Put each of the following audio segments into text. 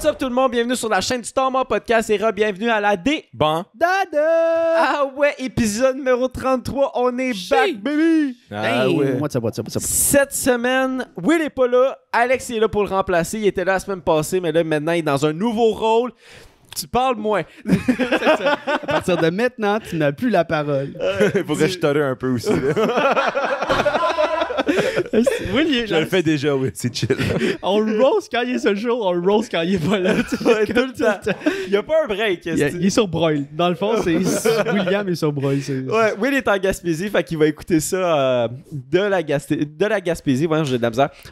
What's up tout le monde? Bienvenue sur la chaîne du Storma Podcast et re bienvenue à la D. Bon. Dada! Ah ouais, épisode numéro 33, on est back, baby! Ah ouais. Cette semaine, Will est pas là, Alex est là pour le remplacer, il était là la semaine passée, mais là maintenant il est dans un nouveau rôle tu parles moins. À partir de maintenant, tu n'as plus la parole. Il faudrait que je un peu aussi. Je le fais déjà, oui, c'est chill. On le rose quand il est sur jour, show, on le rose quand il est pas là. Il n'y a pas un break. Il, est sur Broil. Dans le fond, c'est William est sur Broil. Ouais, Will est en Gaspésie, fait qu'il va écouter ça euh, de, la Gaspésie.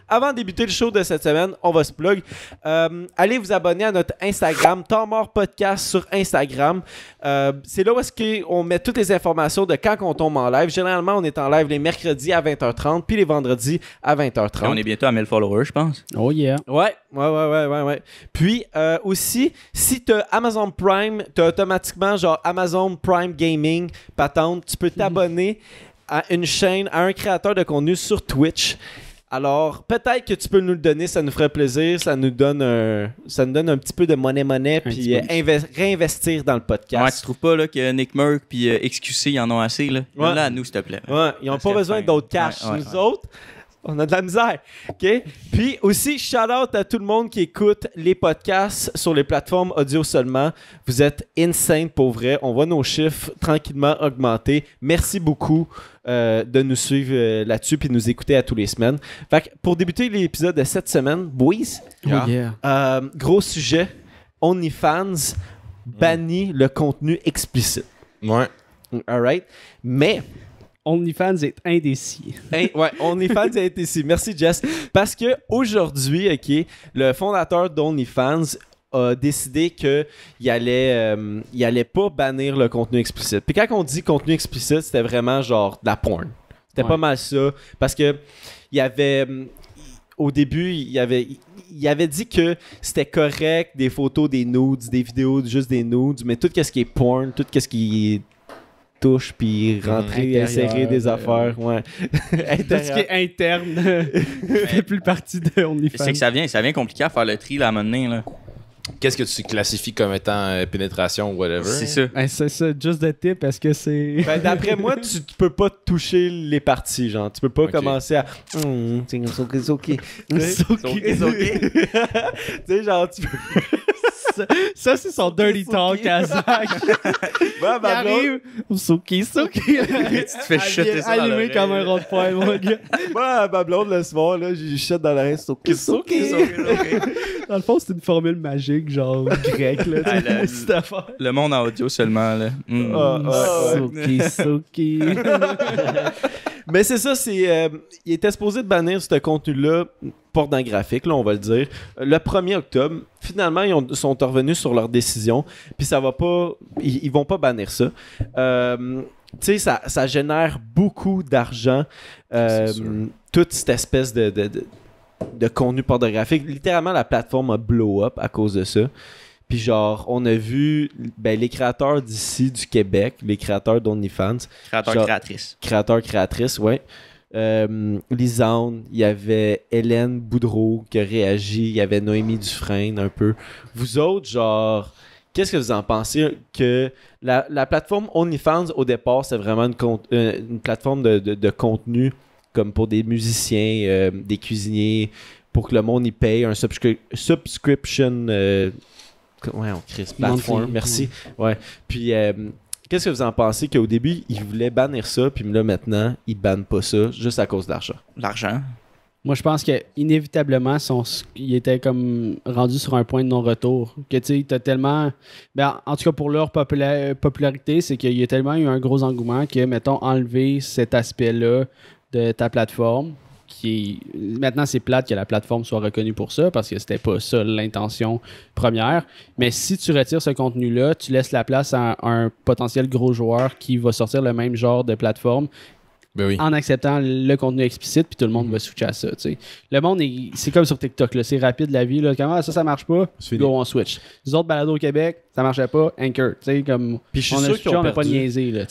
Avant de débuter le show de cette semaine, on va se plug. Euh, allez vous abonner à notre Instagram, Temps podcast sur Instagram. Euh, c'est là où est-ce qu'on met toutes les informations de quand on tombe en live. Généralement, on est en live les mercredis à 20h30, puis les vendredis à 20h30. on est bientôt à 1000 followers, je pense. Oh yeah. Ouais, ouais, ouais, ouais, ouais. Puis euh, aussi, si tu as Amazon Prime, tu as automatiquement genre Amazon Prime Gaming, patente, tu peux t'abonner à une chaîne, à un créateur de contenu sur Twitch. Alors, peut-être que tu peux nous le donner, ça nous ferait plaisir, ça nous donne un, ça nous donne un petit peu de monnaie-monnaie, puis euh, réinvestir dans le podcast. Ouais, tu trouves pas là, que Nick Merck puis euh, XQC, ils en ont assez? Là, à nous, s'il te plaît. Ouais, ils n'ont pas besoin d'autres cash, nous autres on a de la misère. OK? Puis aussi, shout out à tout le monde qui écoute les podcasts sur les plateformes audio seulement. Vous êtes insane pour vrai. On voit nos chiffres tranquillement augmenter. Merci beaucoup euh, de nous suivre euh, là-dessus puis de nous écouter à tous les semaines. Fait que pour débuter l'épisode de cette semaine, boys, oh, euh, gros sujet OnlyFans bannit le contenu explicite. Ouais. All right. Mais OnlyFans est indécis. Hein, ouais, OnlyFans est indécis. Merci, Jess. Parce que aujourd'hui, OK, le fondateur d'OnlyFans a décidé qu'il allait, euh, allait pas bannir le contenu explicite. Puis quand on dit contenu explicite, c'était vraiment genre de la porn. C'était pas mal ça. Parce que il y avait. Euh, au début, il avait. Il avait dit que c'était correct des photos, des nudes, des vidéos, juste des nudes, mais tout ce qui est porn, tout ce qui est touche puis mm, rentrer, et insérer des euh, affaires. Ouais. Tout ce qui est interne fait plus partie de OnlyFans. C'est que ça vient, ça vient compliqué à faire le tri là, à un Là. Qu'est-ce que tu classifies comme étant euh, pénétration ou whatever? C'est ça. Ben, c'est ça, juste de type, parce que c'est. Ben, D'après moi, tu, peux pas toucher les parties, genre. Tu peux pas commencer à. Hum, c'est ok, c'est ok. C'est ok, c'est ok. tu sais, genre, tu peux ça, c'est son dirty talk à Zach. bah, bah, il arrive, Suki, Suki. tu te fais chuter ça Allumé comme un rond de poing, mon gars. Moi, bah, ma blonde, le soir, là, chute dans la Suki, Suki. dans le fond, c'est une formule magique, genre grec là. Ah, le, le, monde en audio seulement, là. Mm. Ah, Mais ben, c'est ça, c'est. Euh, il était supposé de bannir ce contenu-là pornographique, là, on va le dire, le 1er octobre. Finalement, ils sont revenus sur leur décision, puis ça va pas. Ils, vont pas bannir ça. Euh, tu sais, ça, ça, génère beaucoup d'argent, euh, toute cette espèce de, de, de, de contenu pornographique. Littéralement, la plateforme a blow up à cause de ça. Puis genre, on a vu ben, les créateurs d'ici, du Québec, les créateurs d'OnlyFans. Créateurs, créatrices. Créateurs, créatrices, oui. Euh, Lisanne, il y avait Hélène Boudreau qui a réagi, il y avait Noémie Dufresne un peu. Vous autres, genre, qu'est-ce que vous en pensez que la, plateforme OnlyFans, au départ, c'est vraiment une, euh, une plateforme de, contenu comme pour des musiciens, euh, des cuisiniers, pour que le monde y paye un subscription euh, oui, on crée plateforme. Merci. Ouais. Puis, euh, qu'est-ce que vous en pensez qu'au début, ils voulaient bannir ça, puis là, maintenant, ils bannent pas ça juste à cause de l'argent? L'argent. Moi, je pense qu'inévitablement, ils étaient comme rendus sur un point de non-retour. Que tu sais, tellement. Ben, en tout cas, pour leur popularité, c'est qu'il y a tellement eu un gros engouement que, mettons, enlever cet aspect-là de ta plateforme, Maintenant, c'est plate que la plateforme soit reconnue pour ça, parce que c'était pas ça l'intention première. Mais si tu retires ce contenu-là, tu laisses la place à un potentiel gros joueur qui va sortir le même genre de plateforme ben en acceptant le contenu explicite, puis tout le monde va switcher à ça. Le monde, c'est comme sur TikTok, c'est rapide la vie. Là, ça, ça marche pas, go, on switch. Les autres balados au Québec, ça marchait pas, Anchor. Comme, on a pas niaisé. Là,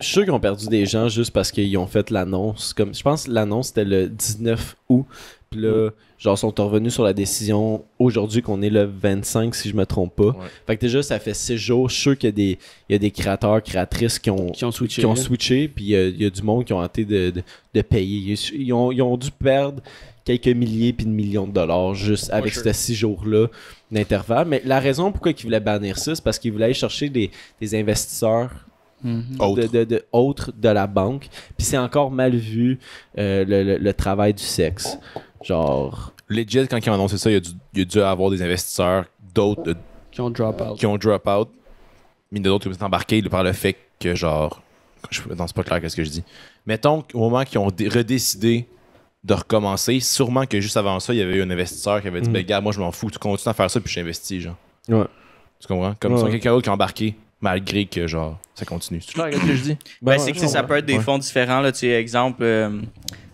je suis sûr qu'ils ont perdu des gens juste parce qu'ils ont fait l'annonce. Comme je pense l'annonce c'était le 19 août. Puis là, genre, sont revenus sur la décision aujourd'hui qu'on est le 25, si je me trompe pas. Fait que déjà, ça fait six jours. Je suis sûr qu'il y, a des, des créateurs, créatrices qui ont, qui switché. Qui ont puis euh, il y, a, du monde qui ont hâté de, payer. Ils, ont, dû perdre quelques milliers puis de millions de dollars juste avec ces six jours-là d'intervalle. Mais la raison pourquoi ils voulaient bannir ça, c'est parce qu'ils voulaient aller chercher des, des, investisseurs Mhm. De, la banque. Puis c'est encore mal vu euh, le, travail du sexe. Genre. Legit, quand ils ont annoncé ça, il y a dû, avoir des investisseurs d'autres. qui ont drop out. Qui ont drop out. Mais d'autres qui été embarqués par le fait que, genre. Je, c'est pas clair ce que je dis. Mettons au moment qu'ils ont redécidé de recommencer, sûrement que juste avant ça, il y avait eu un investisseur qui avait dit mm. Ben, gars, moi je m'en fous, tu continues à faire ça, puis j'investis, genre. Ouais. Tu comprends Comme ouais. si quelqu'un d'autre qui a embarqué malgré que genre ça continue. C'est ce que je dis. Ben, ben, ça peut être des fonds différents là, exemple euh,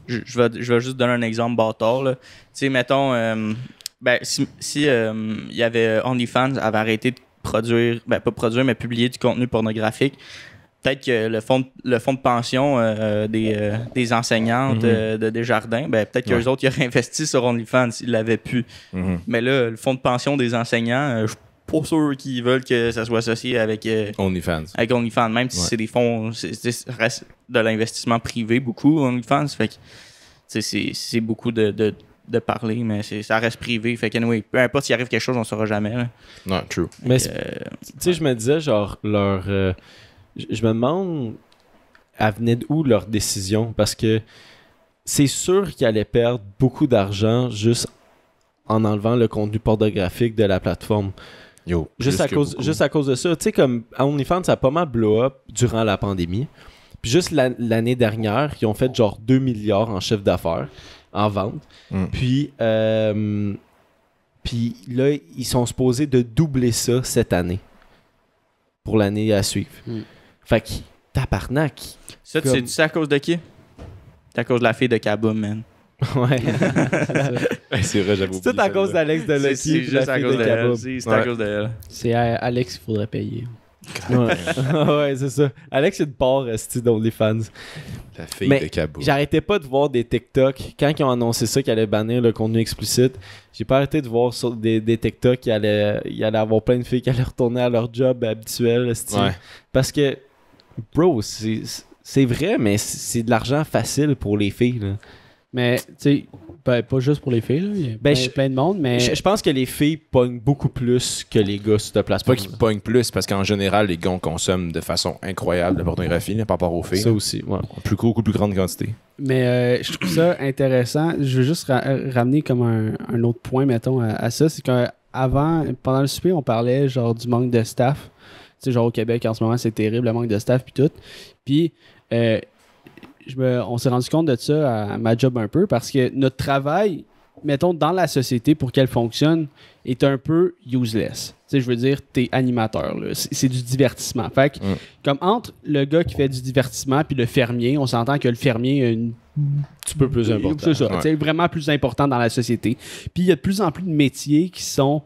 je, vais, juste donner un exemple bâtard mettons euh, ben si euh, il y avait OnlyFans avait arrêté de produire ben pas produire mais publier du contenu pornographique peut-être que le fonds de, le fonds de pension des, enseignants des, enseignants mhm. de Desjardins, ben, peut-être que qu'eux autres qui auraient investi sur OnlyFans s'ils l'avaient pu. Mhm. Mais là, le fonds de pension des enseignants, pour ceux qui veulent que ça soit associé avec euh, OnlyFans. Avec OnlyFans, même si c'est des fonds, reste de l'investissement privé beaucoup OnlyFans, fait que c'est beaucoup de, parler, mais ça reste privé, fait que anyway, peu importe s'il arrive quelque chose, on saura jamais. Non, true. Mais euh, tu sais, je me disais genre leur, euh, je me demande, à venir d'où leur décision, parce que c'est sûr qu'ils allaient perdre beaucoup d'argent juste en enlevant le contenu pornographique de la plateforme juste, à cause, juste à cause de ça. Tu sais, comme OnlyFans, ça a pas mal blow up durant la pandémie. Puis juste l'année dernière, ils ont fait genre 2 milliards en chiffre d'affaires, en vente. Mm. Puis, euh, puis là, ils sont supposés de doubler ça cette année. Pour l'année à suivre. Mm. Fait que, tabarnak. Ça, c'est à cause de qui? C'est à cause de la fille de Kabum, man. ouais. c'est vrai, j'avoue. C'est tout à cause d'Alex de Lucky. C'est juste à cause de C'est à cause d'elle C'est Alex qu'il faudrait payer. ouais, c'est ça. Alex, une part les euh, fans. La fille de Cabo. J'arrêtais pas de voir des TikTok. Quand ils ont annoncé ça qu'ils allaient bannir le contenu explicite, j'ai pas arrêté de voir sur des, des TikTok qu'il allait, allait avoir plein de filles qui allaient retourner à leur job habituel. Parce que, bro, c'est vrai, mais c'est de l'argent facile pour les filles. Mais, tu sais, ben, pas juste pour les filles, il y a ben, plein, de monde, mais... Je, pense que les filles pognent beaucoup plus que les gars sur ta place. Pas qu'ils pognent plus, parce qu'en général, les gars, consomment de façon incroyable la pornographie par rapport aux filles. Ça aussi, ouais. Plus, beaucoup plus grande quantité. Mais euh, je trouve ça intéressant. Je veux juste ramener comme un, autre point, mettons, à, ça. C'est qu'avant, pendant le souper, on parlait genre du manque de staff. Tu sais, genre au Québec, en ce moment, c'est terrible, le manque de staff, puis tout. Puis... Euh, on s'est rendu compte de ça à, ma job un peu parce que notre travail, mettons, dans la société pour qu'elle fonctionne, est un peu useless. Tu sais, je veux dire, t'es animateur, c'est du divertissement. Fait que, mm. comme entre le gars qui fait du divertissement puis le fermier, on s'entend que le fermier a une. Tu peu plus important. C'est ça, vraiment plus important dans la société. Puis il y a de plus en plus de métiers qui sont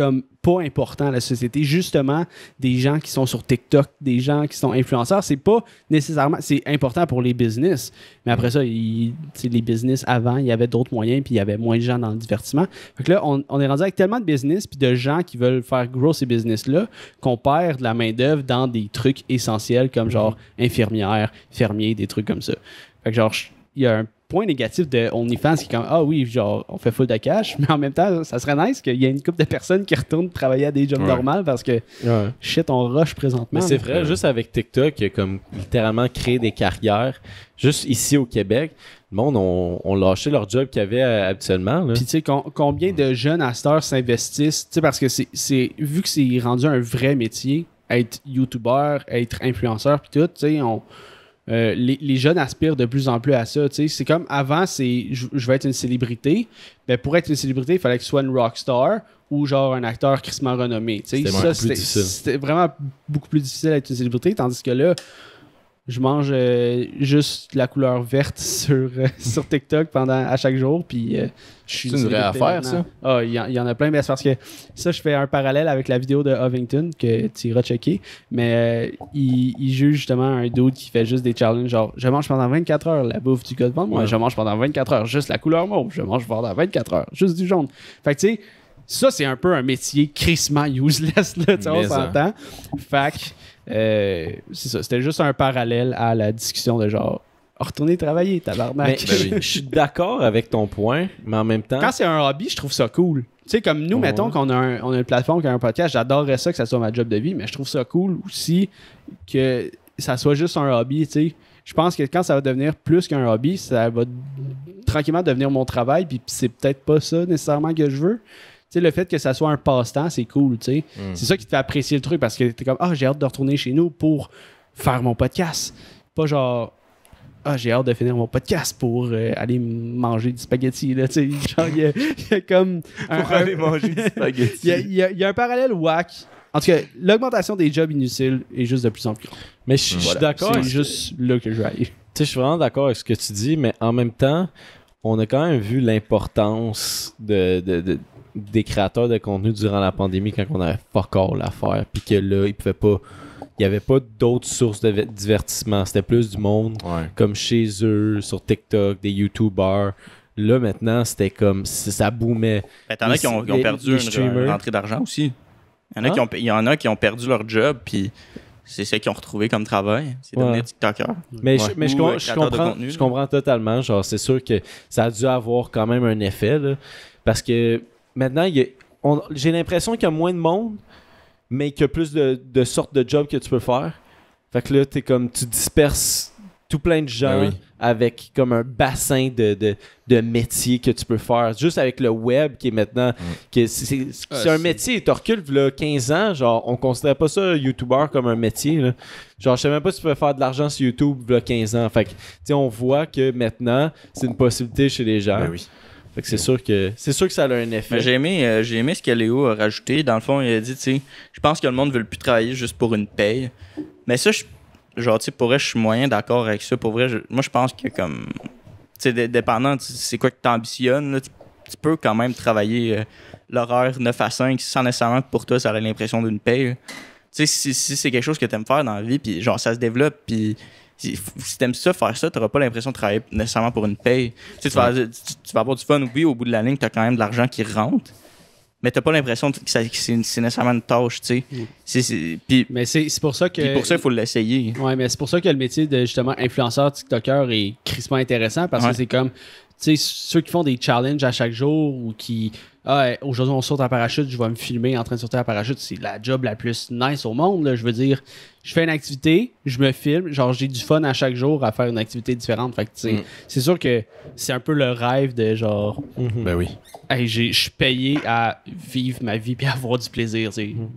comme pas important à la société. Justement, des gens qui sont sur TikTok, des gens qui sont influenceurs, c'est pas nécessairement. C'est important pour les business. Mais après ça, les business avant, il y avait d'autres moyens, puis il y avait moins de gens dans le divertissement. Fait que là, on, est rendu avec tellement de business, puis de gens qui veulent faire gros ces business-là, qu'on perd de la main-d'œuvre dans des trucs essentiels comme genre infirmière, fermier, des trucs comme ça. Fait que genre, il y a un point négatif de OnlyFans qui est comme Ah oui, genre, on fait full de cash, mais en même temps, ça serait nice qu'il y ait une couple de personnes qui retournent travailler à des jobs normaux parce que shit, on rush présentement. Mais c'est vrai, juste avec TikTok, comme littéralement créer des carrières. Juste ici au Québec, le monde ont on lâché leur job qu'il y avait euh, habituellement. Puis tu sais, combien de jeunes à s'investissent, parce que c'est vu que c'est rendu un vrai métier, être YouTuber être influenceur, puis tout, tu sais, on euh, les, jeunes aspirent de plus en plus à ça. C'est comme avant, c'est je vais être une célébrité. mais ben, pour être une célébrité, il fallait que tu une rock star ou genre un acteur crissement renommé. C'était vraiment, vraiment beaucoup plus difficile d'être une célébrité, tandis que là, je mange euh, juste la couleur verte sur, euh, sur TikTok pendant à chaque jour. Puis euh, je suis. C'est une vraie affaire, ça. Ah, il y, en a plein, mais c'est parce que ça, je fais un parallèle avec la vidéo de Hovington que tu iras checker. Mais il, il, juge justement un dude qui fait juste des challenges genre je mange pendant 24 heures la bouffe du godman Moi, je mange pendant 24 heures juste la couleur mauve. Je mange pendant 24 heures juste du jaune. Fait que tu sais ça, c'est un peu un métier crissement useless, là, on s'entend. Fait euh, c'est ça, c'était juste un parallèle à la discussion de genre retourner travailler, tabarnak. l'air je, je suis d'accord avec ton point, mais en même temps. Quand c'est un hobby, je trouve ça cool. Tu sais, comme nous, mettons qu'on a, un, une plateforme qui a un podcast, j'adorerais ça que ça soit ma job de vie, mais je trouve ça cool aussi que ça soit juste un hobby, tu sais. Je pense que quand ça va devenir plus qu'un hobby, ça va tranquillement devenir mon travail, puis c'est peut-être pas ça nécessairement que je veux sais, le fait que ça soit un passe-temps, c'est cool, mm. C'est ça qui te fait apprécier le truc parce que t'es comme, ah, j'ai hâte de retourner chez nous pour faire mon podcast. Pas genre, ah, j'ai hâte de finir mon podcast pour euh, aller manger du spaghetti. Là, genre, il y, a comme. Un, pour aller manger du spaghetti. Il y, a un parallèle whack. En tout cas, l'augmentation des jobs inutiles est juste de plus en plus grande. Mais je suis d'accord. C'est juste là que je vais aller. je suis vraiment d'accord avec ce que tu dis, mais en même temps, on a quand même vu l'importance de des créateurs de contenu durant la pandémie quand on avait fuck all à faire, puis que là, ils pouvaient pas. Il n'y avait pas d'autres sources de divertissement. C'était plus du monde, comme chez eux, sur TikTok, des YouTubers. Là, maintenant, c'était comme. Ça boomait. Mais en a qui ont, perdu une rentrée d'argent aussi. Il y, en a qui hein? ont, en a qui ont perdu leur job, puis c'est ça qu'ils ont retrouvé comme travail. C'est devenir TikToker. Mais, je, comprends, je comprends totalement. Genre, c'est sûr que ça a dû avoir quand même un effet, là, parce que Maintenant, j'ai l'impression qu'il y a moins de monde, mais qu'il y a plus de, sortes de jobs que tu peux faire. Fait que là, comme, tu disperses tout plein de gens ben avec comme un bassin de, de, métiers que tu peux faire. Juste avec le web qui est maintenant. Ah, c'est un métier. Tu recules, là, 15 ans, genre, on considérait pas ça YouTuber comme un métier. Genre, je sais même pas si tu peux faire de l'argent sur YouTube, là, 15 ans. Fait que, tu on voit que maintenant, c'est une possibilité chez les gens. Ben c'est sûr que c'est sûr que ça a un effet. Euh, j'ai aimé, ce que Léo a rajouté. Dans le fond, il a dit, tu sais, je pense que le monde veut plus travailler juste pour une paye. Mais ça, je, genre, je suis moyen d'accord avec ça. Pour vrai, moi, je pense que comme, tu sais, dépendant, c'est quoi que tu ambitionnes, tu, peux quand même travailler l'horreur l'horaire 9 à 5 sans nécessairement que pour toi, ça a l'impression d'une paye. Tu sais, si, c'est quelque chose que tu aimes faire dans la vie, puis genre, ça se développe, puis si, tu t'aimes ça, faire ça, t'auras pas l'impression de travailler nécessairement pour une paye. Tu, vas, avoir du fun, oui, au bout de la ligne, t'as quand même de l'argent qui rentre, mais t'as pas l'impression que, c'est nécessairement une tâche, tu sais. Mm. mais c'est pour ça que. pour ça, il faut l'essayer. Ouais, mais c'est pour ça que le métier de justement influenceur, TikToker est crispement intéressant parce que c'est comme. Tu sais, ceux qui font des challenges à chaque jour ou qui, ah, aujourd'hui on saute en parachute, je vais me filmer en train de sauter en parachute, c'est la job la plus nice au monde. Je veux dire, je fais une activité, je me filme, genre j'ai du fun à chaque jour à faire une activité différente. Fait que, mm. c'est sûr que c'est un peu le rêve de genre. Mm-hmm. Ben oui. je suis payé à vivre ma vie et avoir du plaisir.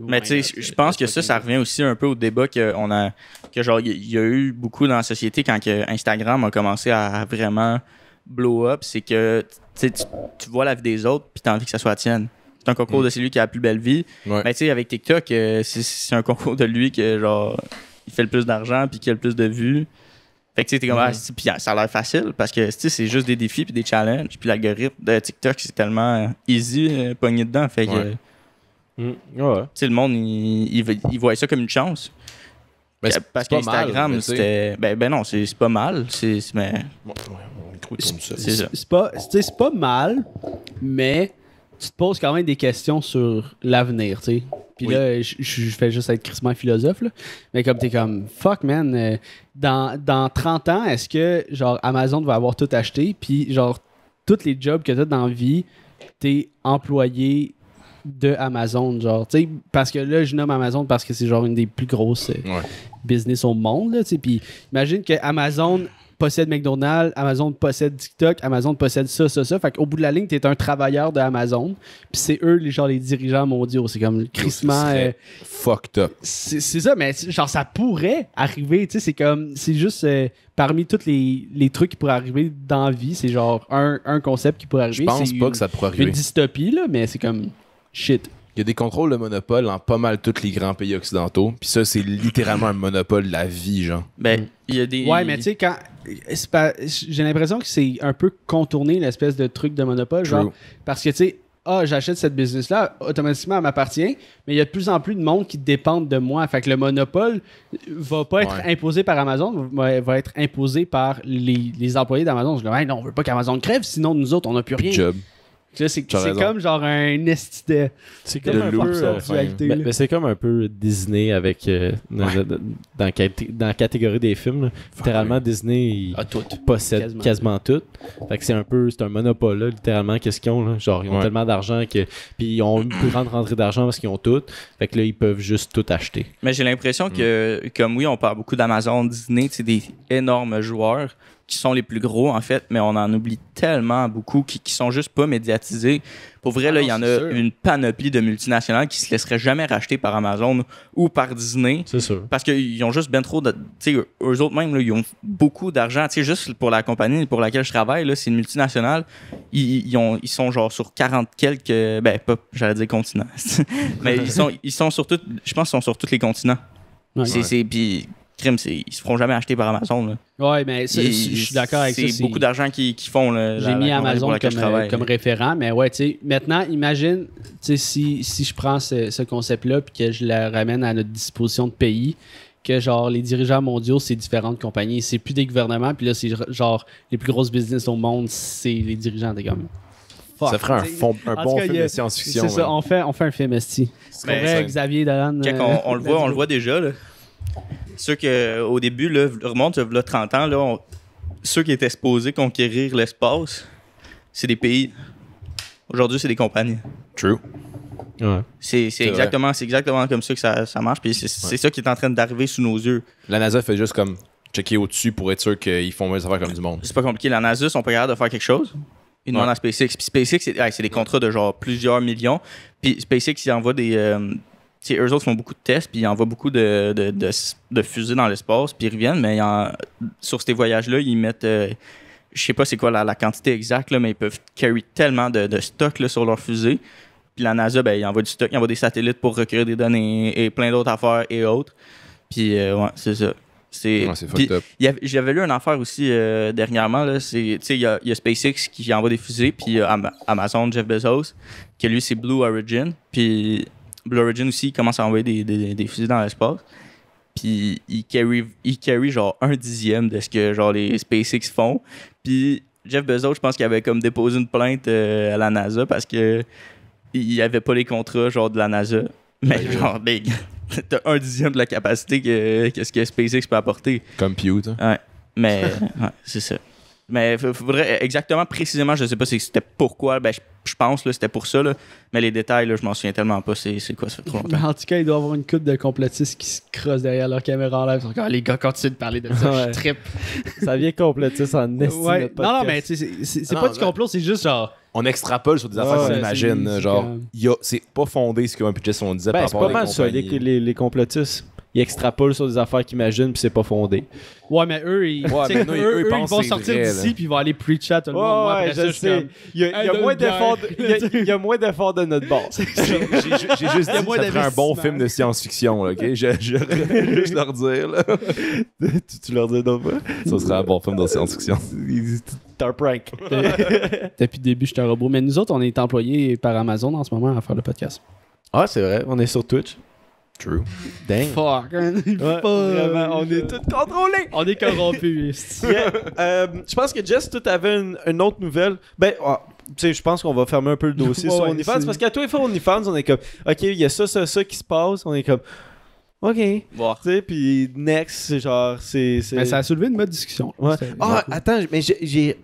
Mais tu sais, mm-hmm. oh je pense que ça, ça revient aussi un peu au débat qu'on a, que genre, il y, a eu beaucoup dans la société quand que Instagram a commencé à vraiment blow-up, c'est que tu, vois la vie des autres, puis tu as envie que ça soit tienne. C'est un concours mm. de celui qui a la plus belle vie. Mais tu sais, avec TikTok, euh, c'est un concours de lui que genre il fait le plus d'argent puis qui a le plus de vues. Fait que tu comme, ah, ah, ça a l'air facile parce que c'est juste des défis puis des challenges. Puis l'algorithme de TikTok, c'est tellement euh, easy, euh, pogné dedans. Fait que. Mm. le monde, il, voit ça comme une chance. Ben, parce qu'Instagram, c'était. Ben, ben non, c'est pas mal. C'est mais... c'est pas, mal, mais tu te poses quand même des questions sur l'avenir, tu sais. Puis là, je fais juste être crissement philosophe, Mais comme t'es comme, fuck, man, euh, dans, 30 ans, est-ce que, genre, Amazon va avoir tout acheté? Puis, genre, tous les jobs que t'as dans la vie, t'es employé de Amazon, genre, tu sais, parce que là, je nomme Amazon parce que c'est genre une des plus grosses euh, business au monde. Là, puis imagine que Amazon possède McDonald's, Amazon possède TikTok, Amazon possède ça, ça, ça. Fait qu'au bout de la ligne, t'es un travailleur d'Amazon. Amazon. Puis c'est eux, les, genre, les dirigeants mondiaux. C'est comme le crissement. Euh, fucked up. C'est ça, mais genre, ça pourrait arriver. Tu sais, c'est comme. C'est juste. Euh, parmi tous les, les, trucs qui pourraient arriver dans la vie, c'est genre un, un, concept qui pourrait arriver. Je pense pas que ça pourrait arriver. une dystopie, là, mais c'est comme shit il y a des contrôles de monopole en pas mal tous les grands pays occidentaux. Puis ça, c'est littéralement un monopole de la vie, genre. Ben, il y a des. Ouais, mais tu sais, quand. J'ai l'impression que c'est un peu contourné l'espèce de truc de monopole, genre. Parce que, tu sais, ah, j'achète cette business-là, automatiquement, elle m'appartient, mais il y a de plus en plus de monde qui dépendent de moi. Fait que le monopole va pas être imposé par Amazon, va être imposé par les, employés d'Amazon. Je dis, non, on veut pas qu'Amazon crève, sinon nous autres, on n'a plus rien. C'est comme genre un esti C'est comme un peu. Disney avec. Euh, dans, la catégorie des films. Littéralement, Disney possède quasiment, tout. Fait que c'est un peu. C'est un monopole, littéralement, qu'est-ce qu'ils ont. Genre, ils ont tellement d'argent que. Puis ils ont une plus grande rentrée d'argent parce qu'ils ont tout. Fait que là, ils peuvent juste tout acheter. Mais j'ai l'impression que, comme oui, on parle beaucoup d'Amazon, Disney, c'est des énormes joueurs qui sont les plus gros, en fait, mais on en oublie tellement beaucoup qui, qui sont juste pas médiatisés. Pour vrai, ah là, il y en a une panoplie de multinationales qui se laisseraient jamais racheter par Amazon ou par Disney. C'est sûr. Parce qu'ils ont juste bien trop de. eux autres même, ils ont beaucoup d'argent. Tu juste pour la compagnie pour laquelle je travaille, là, c'est une multinationale. Ils, ils, ont, ils sont genre sur 40 quelques. Ben, pas, j'allais dire continents. mais ils sont, ils sont sur Je pense qu'ils sont sur tous les continents. Ouais. C'est. Puis ils se feront jamais acheter par Amazon. Oui, mais je suis d'accord avec ça. C'est beaucoup d'argent qu'ils qui font. J'ai mis Amazon comme, euh, référent, mais ouais, tu sais, maintenant, imagine si, si je prends ce, concept-là et que je le ramène à notre disposition de pays, que genre les dirigeants mondiaux, c'est différentes compagnies. C'est plus des gouvernements, puis là, c'est genre les plus grosses business au monde, c'est les dirigeants des gouvernements. Ça ferait un, bon film de science-fiction. C'est ça, on fait, on fait un film esti. C'est Xavier Dolan. Euh, on, on, le voit, on le voit déjà. Là. Ceux au début, là, remonte, là, 30 ans, là, ceux qui étaient supposés conquérir l'espace, c'est des pays. Aujourd'hui, c'est des compagnies. True. Ouais. C'est, exactement, c'est exactement comme ça que ça, ça marche. Puis c'est, ça qui est en train d'arriver sous nos yeux. La NASA fait juste comme checker au-dessus pour être sûr qu'ils font mieux affaires comme du monde. C'est pas compliqué. La NASA, sont pas capables de faire quelque chose. Ils ouais. demandent à SpaceX. Puis SpaceX, c'est, des contrats de genre plusieurs millions. Puis SpaceX, il envoie des. Euh, eux autres font beaucoup de tests, puis ils envoient beaucoup de, de, fusées dans l'espace, puis ils reviennent, mais sur ces voyages-là, ils mettent. Euh, je sais pas c'est quoi la, quantité exacte, mais ils peuvent carry tellement de, de stock sur leurs fusées. Puis la NASA, ben, ils envoient du stock, ils envoient des satellites pour recueillir des données et, plein d'autres affaires et autres. Puis euh, ouais, c'est ça. C'est, J'avais lu une affaire aussi euh, dernièrement. il y a, SpaceX qui envoie des fusées, puis Amazon, Jeff Bezos, qui lui, c'est Blue Origin. Puis Blue Origin aussi commence à envoyer des, fusils des fusées dans l'espace. Puis il carry, genre un dixième de ce que genre les SpaceX font. Puis Jeff Bezos, je pense qu'il avait comme déposé une plainte euh, à la NASA parce que il avait pas les contrats genre de la NASA. Mais genre, big. t'as un dixième de la capacité que, ce que SpaceX peut apporter. Compute. Ouais. Mais ouais, c'est ça. Mais faudrait exactement, précisément, je sais pas si c'était pourquoi. Ben, je pense, que c'était pour ça. Mais les détails, là, je m'en souviens tellement pas. C'est, quoi, ça fait trop longtemps. en tout cas, il doit y avoir une coupe de complotistes qui se crossent derrière leur caméra en live. Ah, les gars continuent de parler de ça, je trip. ça vient complotiste en estime, Non, non, mais c'est, c'est, pas du complot, c'est juste genre on extrapole sur des affaires qu'on imagine. Genre, c'est pas fondé ce qu'un budget, on disait ben, par rapport C'est pas mal ça, les, complotistes ils extrapolent sur des affaires qu'ils imaginent, puis c'est pas fondé. Ouais, mais eux, ils, eux, ils vont sortir d'ici, puis ils vont aller pre-chat tout le monde. Ouais, après je ça, sais. il, y a, moins d'efforts de notre bord. J'ai juste dit que ça serait un bon film de science-fiction, ok? Je, leur dire, là. tu, leur dis non pas? Ça serait un bon film de science-fiction. T'es un prank. Depuis le début, je suis un robot. Mais nous autres, on est employés par Amazon en ce moment à faire le podcast. Ah, c'est vrai. On est sur Twitch true. Dang. Fuck. on est tout contrôlé. On est corrompus. Euh, je pense que Jess, tu avais une, autre nouvelle. Ben, ah, tu sais, je pense qu'on va fermer un peu le dossier sur OnlyFans parce qu'à tous les fois OnlyFans, on est comme, ok, il y a ça, ça, ça qui se passe. On est comme. OK. Tu sais, puis next, c'est genre. c'est Mais ben, ça a soulevé une bonne discussion. Ouais. Ah, attends, mais j'ai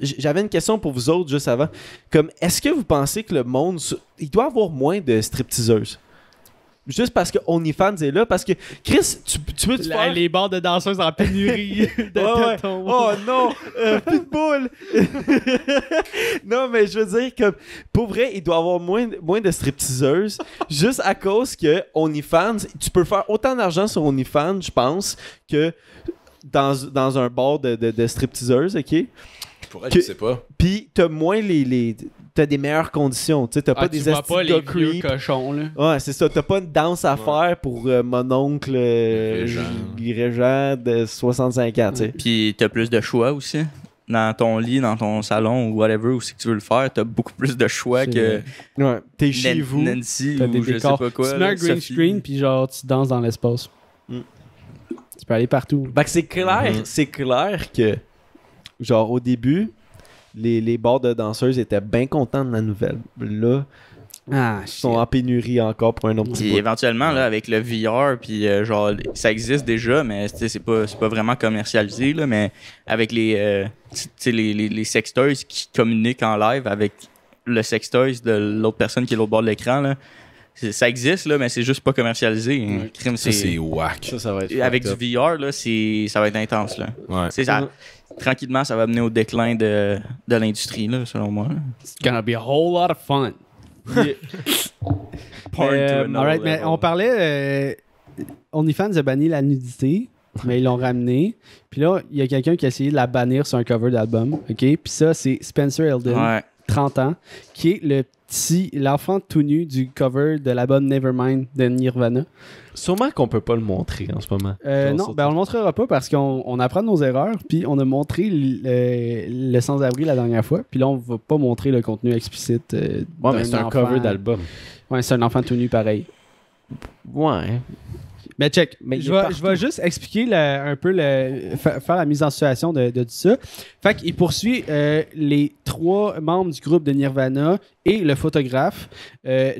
j'avais une question pour vous autres juste avant. Comme, est-ce que vous pensez que le monde, il doit avoir moins de stripteaseuses? juste parce que OnlyFans est là. Parce que, Chris, tu, peux te faire... Les bars de danseuses en pénurie de oh, oh non! Euh, non, mais je veux dire que, pour vrai, il doit avoir moins, moins de stripteaseuses juste à cause que OnlyFans... Tu peux faire autant d'argent sur OnlyFans, je pense, que dans, un bar de, de, de stripteaseuses, OK? Pour elle, je sais pas. Puis, t'as moins les t'as des meilleures conditions. Tu t'as ah, pas tu des vois pas les vieux cochons, là. Ouais, c'est ça. T'as pas une danse à faire pour euh, mon oncle Grégent. Euh, de 65 ans, tu Puis t'as plus de choix aussi. Dans ton lit, dans ton salon ou whatever, où si tu veux le faire, t'as beaucoup plus de choix que. Ouais, t'es chez vous. Nancy ou je sais pas quoi. Tu mets un green screen, puis genre, tu danses dans l'espace. Mm. Tu peux aller partout. Bah, c'est clair, mm. c'est clair que, genre, au début, les, les de danseuses étaient bien contents de la nouvelle. Là, ah, ils sont en pénurie encore pour un autre petit éventuellement avec le VR puis euh, genre ça existe déjà mais c'est pas pas vraiment commercialisé mais avec euh, les les, sextoys qui communiquent en live avec le sextoys de l'autre personne qui est l'autre bord de l'écran ça existe, là, mais c'est juste pas commercialisé. Hein. c'est... Ça, whack. Avec du VR, là, ça va être intense. Là. Tranquillement, ça va mener au déclin de, l'industrie, selon moi. It's gonna be a whole lot of fun. Part all mais euh, on parlait. Euh, OnlyFans a banni la nudité, mais ils l'ont ramené. Puis là, il y a quelqu'un qui a essayé de la bannir sur un cover d'album. OK? Puis ça, c'est Spencer Elden. Ouais. 30 ans, qui est le petit, l'enfant tout nu du cover de l'album Nevermind de Nirvana. Sûrement qu'on peut pas le montrer en ce moment. Euh, non, ben on le montrera pas parce qu'on on apprend nos erreurs, puis on a montré le, euh, le sans-abri la dernière fois, puis là on va pas montrer le contenu explicite. Euh, ouais, c'est un cover d'album. Ouais, c'est un enfant tout nu pareil. Ouais. Mais check, je, vais, juste expliquer un peu, faire la mise en situation de, ça. Fait qu'il poursuit euh, les trois membres du groupe de Nirvana et le photographe euh,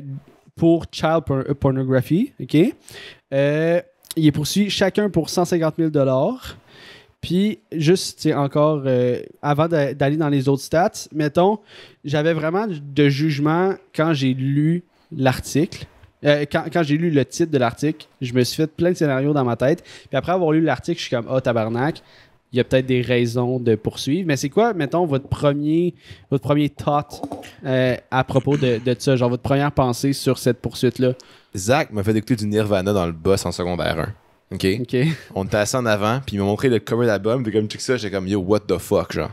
pour child euh, pornography. OK? il est poursuivi chacun pour 150 000 puis, juste, encore, avant d'aller dans les autres stats, mettons, j'avais vraiment de jugement quand j'ai lu l'article. Euh, quand, j'ai lu le titre de l'article, je me suis fait plein de scénarios dans ma tête. Puis après avoir lu l'article, je suis comme, ah, oh, tabarnak, il y a peut-être des raisons de poursuivre. Mais c'est quoi, mettons, votre premier, votre premier thought euh, à propos de, ça, genre votre première pensée sur cette poursuite-là? Zach m'a fait écouter du Nirvana dans le boss en secondaire 1. OK? OK. On était assis en avant, puis il m'a montré le cover d'album, puis comme tu ça, j'étais comme, yo, what the fuck, genre.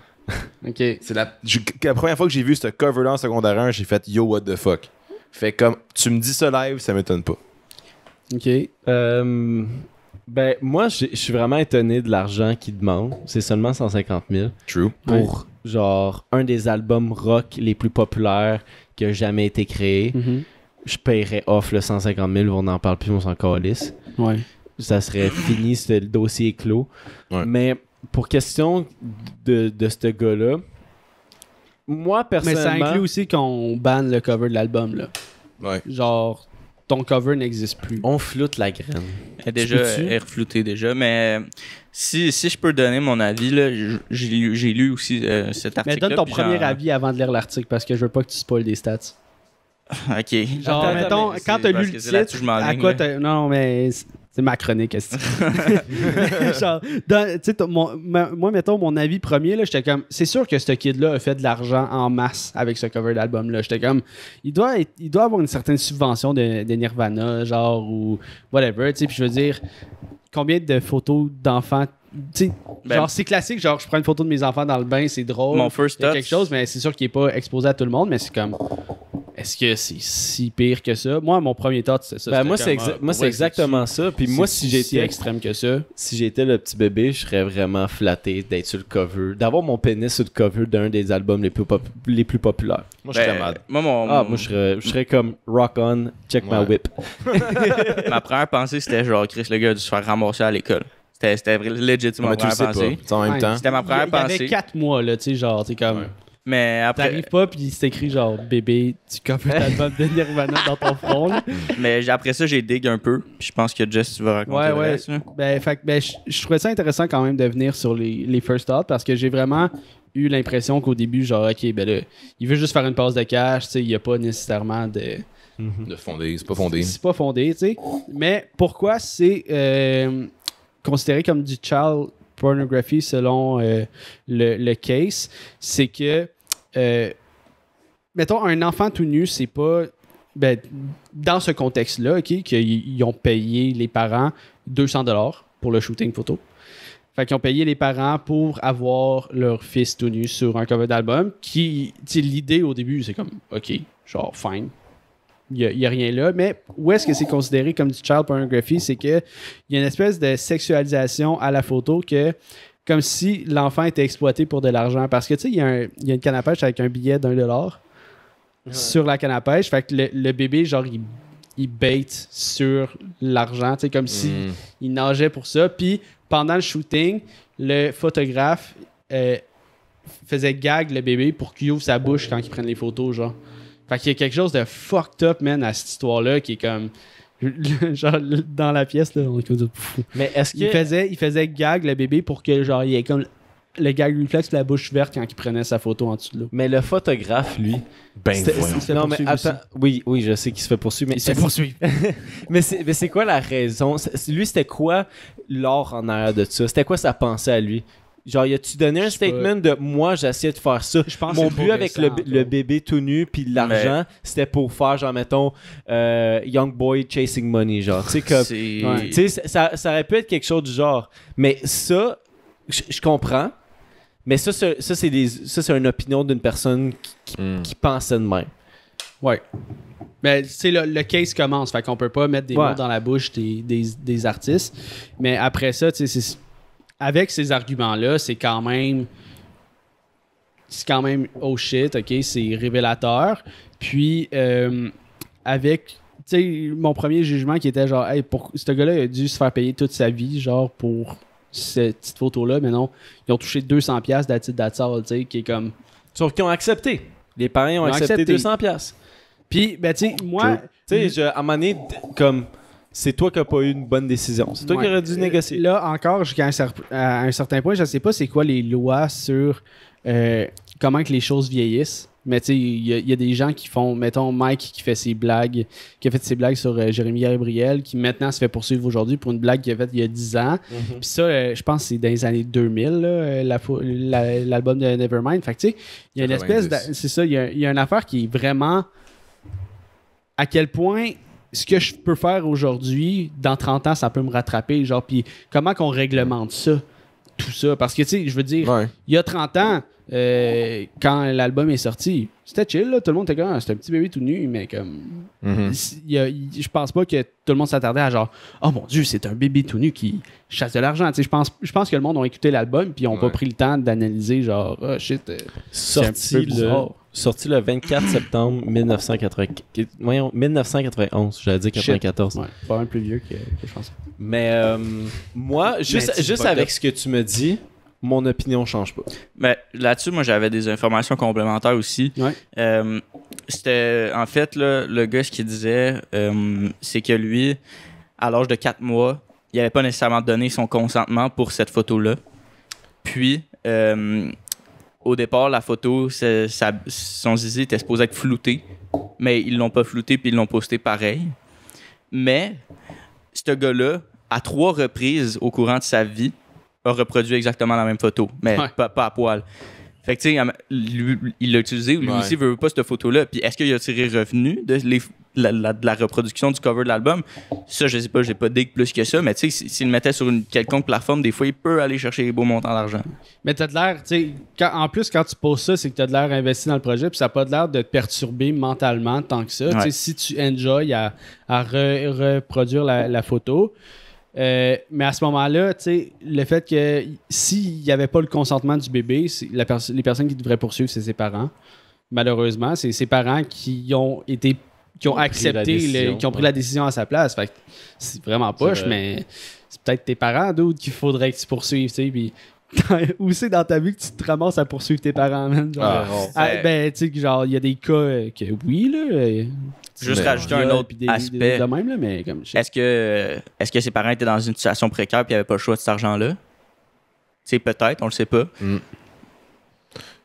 OK. c'est la, la, première fois que j'ai vu ce cover-là en secondaire 1, j'ai fait, yo, what the fuck. Fait comme, tu me dis ce live, ça m'étonne pas. OK. Euh, ben, moi, je suis vraiment étonné de l'argent qu'il demande. C'est seulement 150 000. True. Pour, genre, un des albums rock les plus populaires qui a jamais été créé. Mhm. Je paierais off le 150 000, on n'en parle plus, on s'en calisse. Ouais. Ça serait fini, le dossier est clos. Mais pour question de, de ce gars-là, moi, personnellement. Mais ça inclut aussi qu'on banne le cover de l'album, là. Ouais. Genre, ton cover n'existe plus. On floute la graine. Elle est déjà, elle est refloutée déjà, mais si, si, je peux donner mon avis, là, j'ai lu, aussi euh, cet article. Mais donne ton premier avis avant de lire l'article parce que je veux pas que tu spoiles des stats. ok. Genre, mettons, quand t'as lu le titre, à quoi hein. t'as. Non, mais c'est ma chronique, Genre, moi, mettons, mon avis premier, j'étais comme, c'est sûr que ce kid-là a fait de l'argent en masse avec ce cover d'album-là. J'étais comme, il doit, il doit avoir une certaine subvention de, Nirvana, genre, ou whatever, puis je veux dire, combien de photos d'enfants ben, genre c'est classique genre je prends une photo de mes enfants dans le bain c'est drôle mon first quelque chose mais c'est sûr qu'il est pas exposé à tout le monde mais c'est comme est-ce que c'est si pire que ça moi mon premier touch c'est ça ben, moi c'est ah, exactement ça puis moi si j'étais extrême que ça si j'étais le petit bébé je serais vraiment flatté d'être sur le cover d'avoir mon pénis sur le cover d'un des albums les plus les plus populaires moi je serais ben, ah, moi je serais, comme rock on check my whip ma première pensée c'était genre Chris le gars a dû se faire ramasser à l'école c'était légitimement ma première pensée. En même temps. C'était ma première pensée. Il y avait quatre mois, là, tu sais, genre, tu comme. Mais après. T'arrives pas, puis c'est écrit genre, bébé, tu copies l'album de Nirvana dans ton front. Mais après ça, j'ai dig un peu, puis je pense que Jess, tu vas raconter. Ouais, ouais. Reste, ben, fait, ben, je, trouvais ça intéressant quand même de venir sur les, les first thoughts parce que j'ai vraiment eu l'impression qu'au début, genre, ok, ben là, il veut juste faire une passe de cash, tu sais, il n'y a pas nécessairement de. Mhm. De fonder, c'est pas fondé. C'est pas fondé, tu sais. Mais pourquoi c'est. Euh, considéré comme du child pornography selon euh, le, le, case, c'est que, euh, mettons, un enfant tout nu, c'est pas. Ben, dans ce contexte-là, OK, qu'ils ont payé les parents 200 dollars pour le shooting photo. Fait qu'ils ont payé les parents pour avoir leur fils tout nu sur un cover d'album. Qui, l'idée au début, c'est comme, OK, genre, fine, il n'y a, rien là. Mais où est-ce que c'est considéré comme du child pornography? C'est qu'il y a une espèce de sexualisation à la photo que comme si l'enfant était exploité pour de l'argent. Parce que, tu sais, il y, a une canne avec un billet d'un dollar sur la canne Fait que le, bébé, genre, il, il bait sur l'argent. Tu sais, comme s'il si mm. il nageait pour ça. Puis, pendant le shooting, le photographe euh, faisait gag le bébé pour qu'il ouvre sa bouche quand il prenne les photos, genre. Fait qu'il y a quelque chose de fucked up, man, à cette histoire-là qui est comme. genre, dans la pièce, là, on est Mais est-ce qu'il faisait, il faisait gag le bébé pour que, genre, il ait comme le gag reflex la bouche verte quand il prenait sa photo en dessous de l'eau. Mais le photographe, lui. Ben Non, mais Oui, oui, je sais qu'il se fait poursuivre. Mais il se fait poursuivre. mais c'est quoi la raison Lui, c'était quoi l'or en arrière de ça C'était quoi sa pensée à lui Genre, y a-tu donné un statement de moi, j'essayais de faire ça? Mon but avec le, bébé tout nu puis l'argent, c'était pour faire, genre, mettons, euh, Young Boy Chasing Money, genre. Tu sais, Ça, aurait pu être quelque chose du genre. Mais ça, je comprends. Mais ça, ça, c'est une opinion d'une personne qui, hmm. pensait de même. Ouais. Mais c'est le, le, case commence, fait qu'on peut pas mettre des mots dans la bouche des, des artistes. Mais après ça, tu sais, c'est avec ces arguments-là, c'est quand même. C'est quand même oh shit, ok, c'est révélateur. Puis euh, avec, avec sais, mon premier jugement qui était genre, hey, pour, ce gars-là a dû se faire payer toute sa vie, genre, pour cette petite photo-là, mais non, ils ont touché 200$ d'attitude d'attard, tu sais, qui est comme. Sauf qu'ils ont accepté. Les parents ont, accepté, accepté, 200$. Puis, ben, tu sais, moi. Tu sais, à un moment comme, c'est toi qui n'as pas eu une bonne décision. C'est toi qui aurais dû euh, négocier. Là, encore, jusqu'à un, euh, un certain point, je ne sais pas c'est quoi les lois sur euh, comment que les choses vieillissent. Mais tu sais, il y, a des gens qui font, mettons, Mike qui fait ses blagues, qui a fait ses blagues sur Jérémy Gabriel, qui maintenant se fait poursuivre aujourd'hui pour une blague qu'il a faite il y a 10 ans. Mhm. Puis ça, je pense que c'est dans les années 2000, l'album de Nevermind. Fait tu sais, il y a une espèce. C'est ça, il y, y a une affaire qui est vraiment. À quel point ce que je peux faire aujourd'hui, dans 30 ans, ça peut me rattraper. Genre, puis comment qu'on réglemente ça, tout ça? Parce que, tu sais, je veux dire, il y a 30 ans, euh, quand l'album est sorti, c'était chill, tout le monde était comme, ah, c'est un petit bébé tout nu, mais comme, mhm. je pense pas que tout le monde s'attardait à genre, oh mon dieu, c'est un bébé tout nu qui chasse de l'argent. Je pense, je pense que le monde a écouté l'album puis ils pas pris le temps d'analyser genre, oh shit, euh, sorti le sorti le 24 septembre 1980, voyons, 1991, j'allais dire 94. Ouais, pas un plus vieux que, je pense. Mais euh, moi, juste, avec ce que tu me dis, mon opinion change pas. Mais là-dessus, moi, j'avais des informations complémentaires aussi. Euh, c'était, en fait, là, le gars, ce qu'il disait, euh, c'est que lui, à l'âge de 4 mois, il n'avait pas nécessairement donné son consentement pour cette photo-là. Puis, au départ, la photo, ça, son zizi était supposé être flouté, mais ils l'ont pas flouté puis ils l'ont posté pareil. Mais ce gars-là, à trois reprises au courant de sa vie, a reproduit exactement la même photo, mais pas à poil tu sais, il l'a utilisé, lui aussi aussi veut pas cette photo-là. Puis est-ce qu'il a tiré revenu de, la, de la, reproduction du cover de l'album? Ça, je sais pas, j'ai pas dit plus que ça, mais tu sais, s'il le mettait sur une quelconque plateforme, des fois, il peut aller chercher des beaux montants d'argent. Mais t'as de l'air, tu sais, en plus, quand tu poses ça, c'est que tu as de l'air investi dans le projet, puis ça n'a pas de l'air de te perturber mentalement tant que ça. si tu enjoy à, reproduire la photo, euh, mais à ce moment-là, le fait que s'il n'y avait pas le consentement du bébé, les personnes qui devraient poursuivre, c'est ses parents. Malheureusement, c'est ses parents qui ont été qui ont, accepté, qui ont pris la décision à sa place. c'est vraiment poche, mais c'est peut-être tes parents, d'autres, qu'il faudrait que tu poursuives, où c'est dans ta vie que tu te ramasses à poursuivre tes parents, ah, ah, ben, genre, il y a des cas euh, que oui, là, euh, Juste rajouter un autre euh, aspect. Est-ce que, est-ce que ses parents étaient dans une situation précaire et y n'avaient pas le choix de cet argent-là? c'est peut-être, on le sait pas. Mm.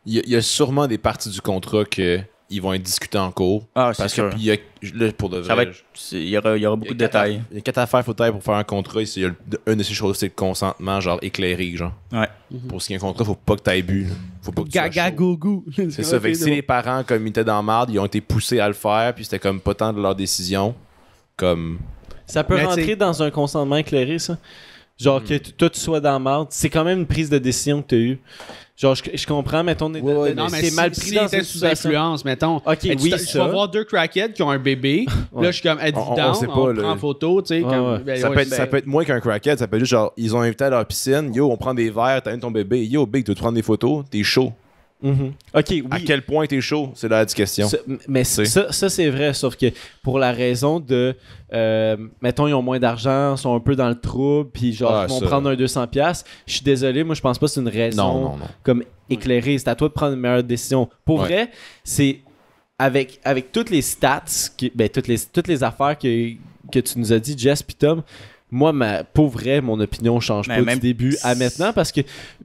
Il y, a sûrement des parties du contrat que ils vont être discutés en cours. Ah, c'est sûr. Parce que, y pour de vrai, il y, y aura, beaucoup de détails. Il y a quatre affaires, faut pour faire un contrat. y a une de ces choses, c'est le consentement, genre éclairé, genre. Ouais. Mm -hmm. Pour est un contrat, faut pas que t'aies bu. Faut pas que tu Gaga gougou. C'est ça. Fait que si les parents, comme ils étaient dans marde, ils ont été poussés à le faire, puis c'était comme pas tant de leur décision, comme. Ça peut rentrer dans un consentement éclairé, ça. Genre hmm. que toi, tu sois dans marde, c'est quand même une prise de décision que tu as eue. Genre, je, comprends, mettons, mais c'est mal pris si dans sous influence, mettons. Ok, tu, oui, tu vas voir deux crackheads qui ont un bébé. Là, je suis comme, elle on, down, on, prend photo, tu sais. Ben, ça, ben. peut être, moins qu'un crackhead, ça peut être juste genre, ils ont invité à leur piscine, yo, on prend des verres, t'as ton bébé, yo, big, tu veux te prendre des photos, t'es chaud. Mhm. OK, À quel point t'es chaud, c'est la question. mais ça, c'est vrai, sauf que pour la raison de, euh, mettons, ils ont moins d'argent, sont un peu dans le trou, puis genre, ah, ils vont prendre un 200$. Je suis désolé, moi, je pense pas que c'est une raison comme éclairée. C'est à toi de prendre une meilleure décision. Pour vrai, c'est avec, avec toutes les stats, ben, toutes, les, toutes les affaires que, que tu nous as dit, Jess puis Tom, moi, ma, pour vrai, mon opinion change pas du début à maintenant parce que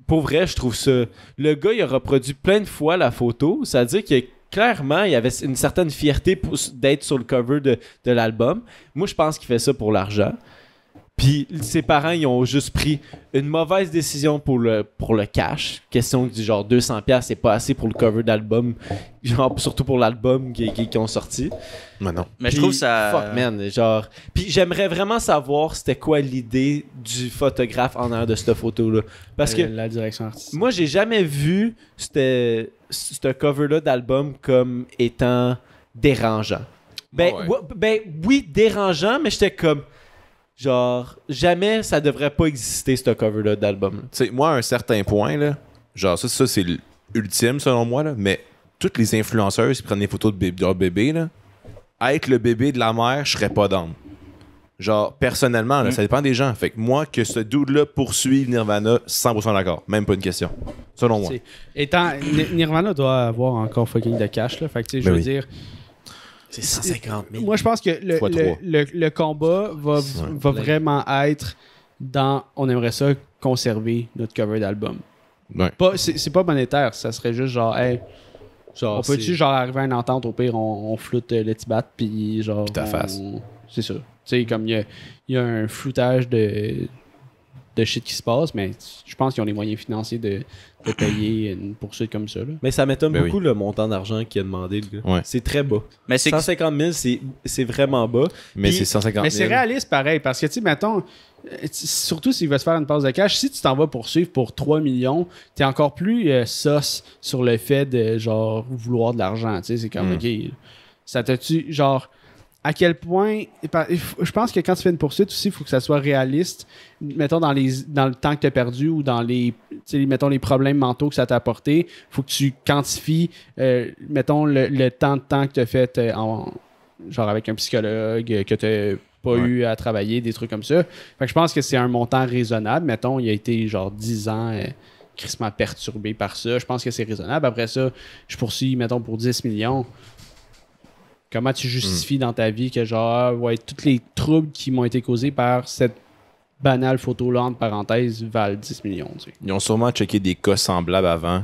pour vrai, je trouve ça. Le gars, il a reproduit plein de fois la photo. Ça à dire que, clairement, il y avait une certaine fierté d'être sur le cover de, de l'album. Moi, je pense qu'il fait ça pour l'argent. Puis ses parents, ils ont juste pris une mauvaise décision pour le, pour le cash. Question du genre 200$, c'est pas assez pour le cover d'album. Genre, surtout pour l'album qui, qui, ont sorti. Mais non. Mais je trouve ça. Fuck, man. Genre. Puis j'aimerais vraiment savoir c'était quoi l'idée du photographe en arrière de cette photo-là. Parce que. La direction artistique. Moi, j'ai jamais vu ce cover-là d'album comme étant dérangeant. Ben, ah ben oui, dérangeant, mais j'étais comme. Genre, jamais ça devrait pas exister, ce cover-là d'album. Tu sais, moi, à un certain point, là, genre, ça, ça c'est l'ultime selon moi, là, mais toutes les influenceurs qui prennent des photos de, bébé, bébé, là, être le bébé de la mère, je serais pas d'homme. Genre, personnellement, mm. ça dépend des gens. Fait que moi, que ce dude-là poursuive Nirvana, 100% d'accord. Même pas une question. Selon moi. Étant, Nirvana doit avoir encore fucking de cash, là. Fait que, tu sais, ben je veux dire c'est 150 000. Moi, je pense que le, le, combat va, va vraiment être dans on aimerait ça conserver notre cover d'album. Ouais. C'est pas monétaire, ça serait juste genre, on peut-tu genre arriver à une entente au pire, on, floute euh, le Tibat, puis genre. Puis ta face. C'est ça. Tu sais, comme il y a, y a, un floutage de de shit qui se passe, mais je pense qu'ils ont les moyens financiers de, payer une poursuite comme ça. Là. Mais ça m'étonne ben beaucoup le montant d'argent qu'il a demandé. C'est très bas. Mais 150 000, c'est vraiment bas. Mais c'est 150 000. Mais c'est réaliste pareil, parce que, tu sais, mettons, euh, surtout s'il va se faire une pause de cash, si tu t'en vas poursuivre pour 3 millions, t'es encore plus euh, sauce sur le fait de, genre, vouloir de l'argent. Tu sais, c'est comme, hmm. OK, ça te tu genre à quel point je pense que quand tu fais une poursuite aussi il faut que ça soit réaliste mettons dans les le temps que tu as perdu ou dans les mettons les problèmes mentaux que ça t'a apporté faut que tu quantifies euh, mettons le, temps de temps que tu as fait euh, genre avec un psychologue euh, que tu pas eu à travailler des trucs comme ça je pense que c'est un montant raisonnable mettons il a été genre 10 ans crissement perturbé par ça je pense que c'est raisonnable après ça je poursuis mettons pour 10 millions Comment tu justifies hmm. dans ta vie que, genre, ah, ouais, tous les troubles qui m'ont été causés par cette banale photo-là, entre parenthèses, valent 10 millions. Ils ont sûrement checké des cas semblables avant,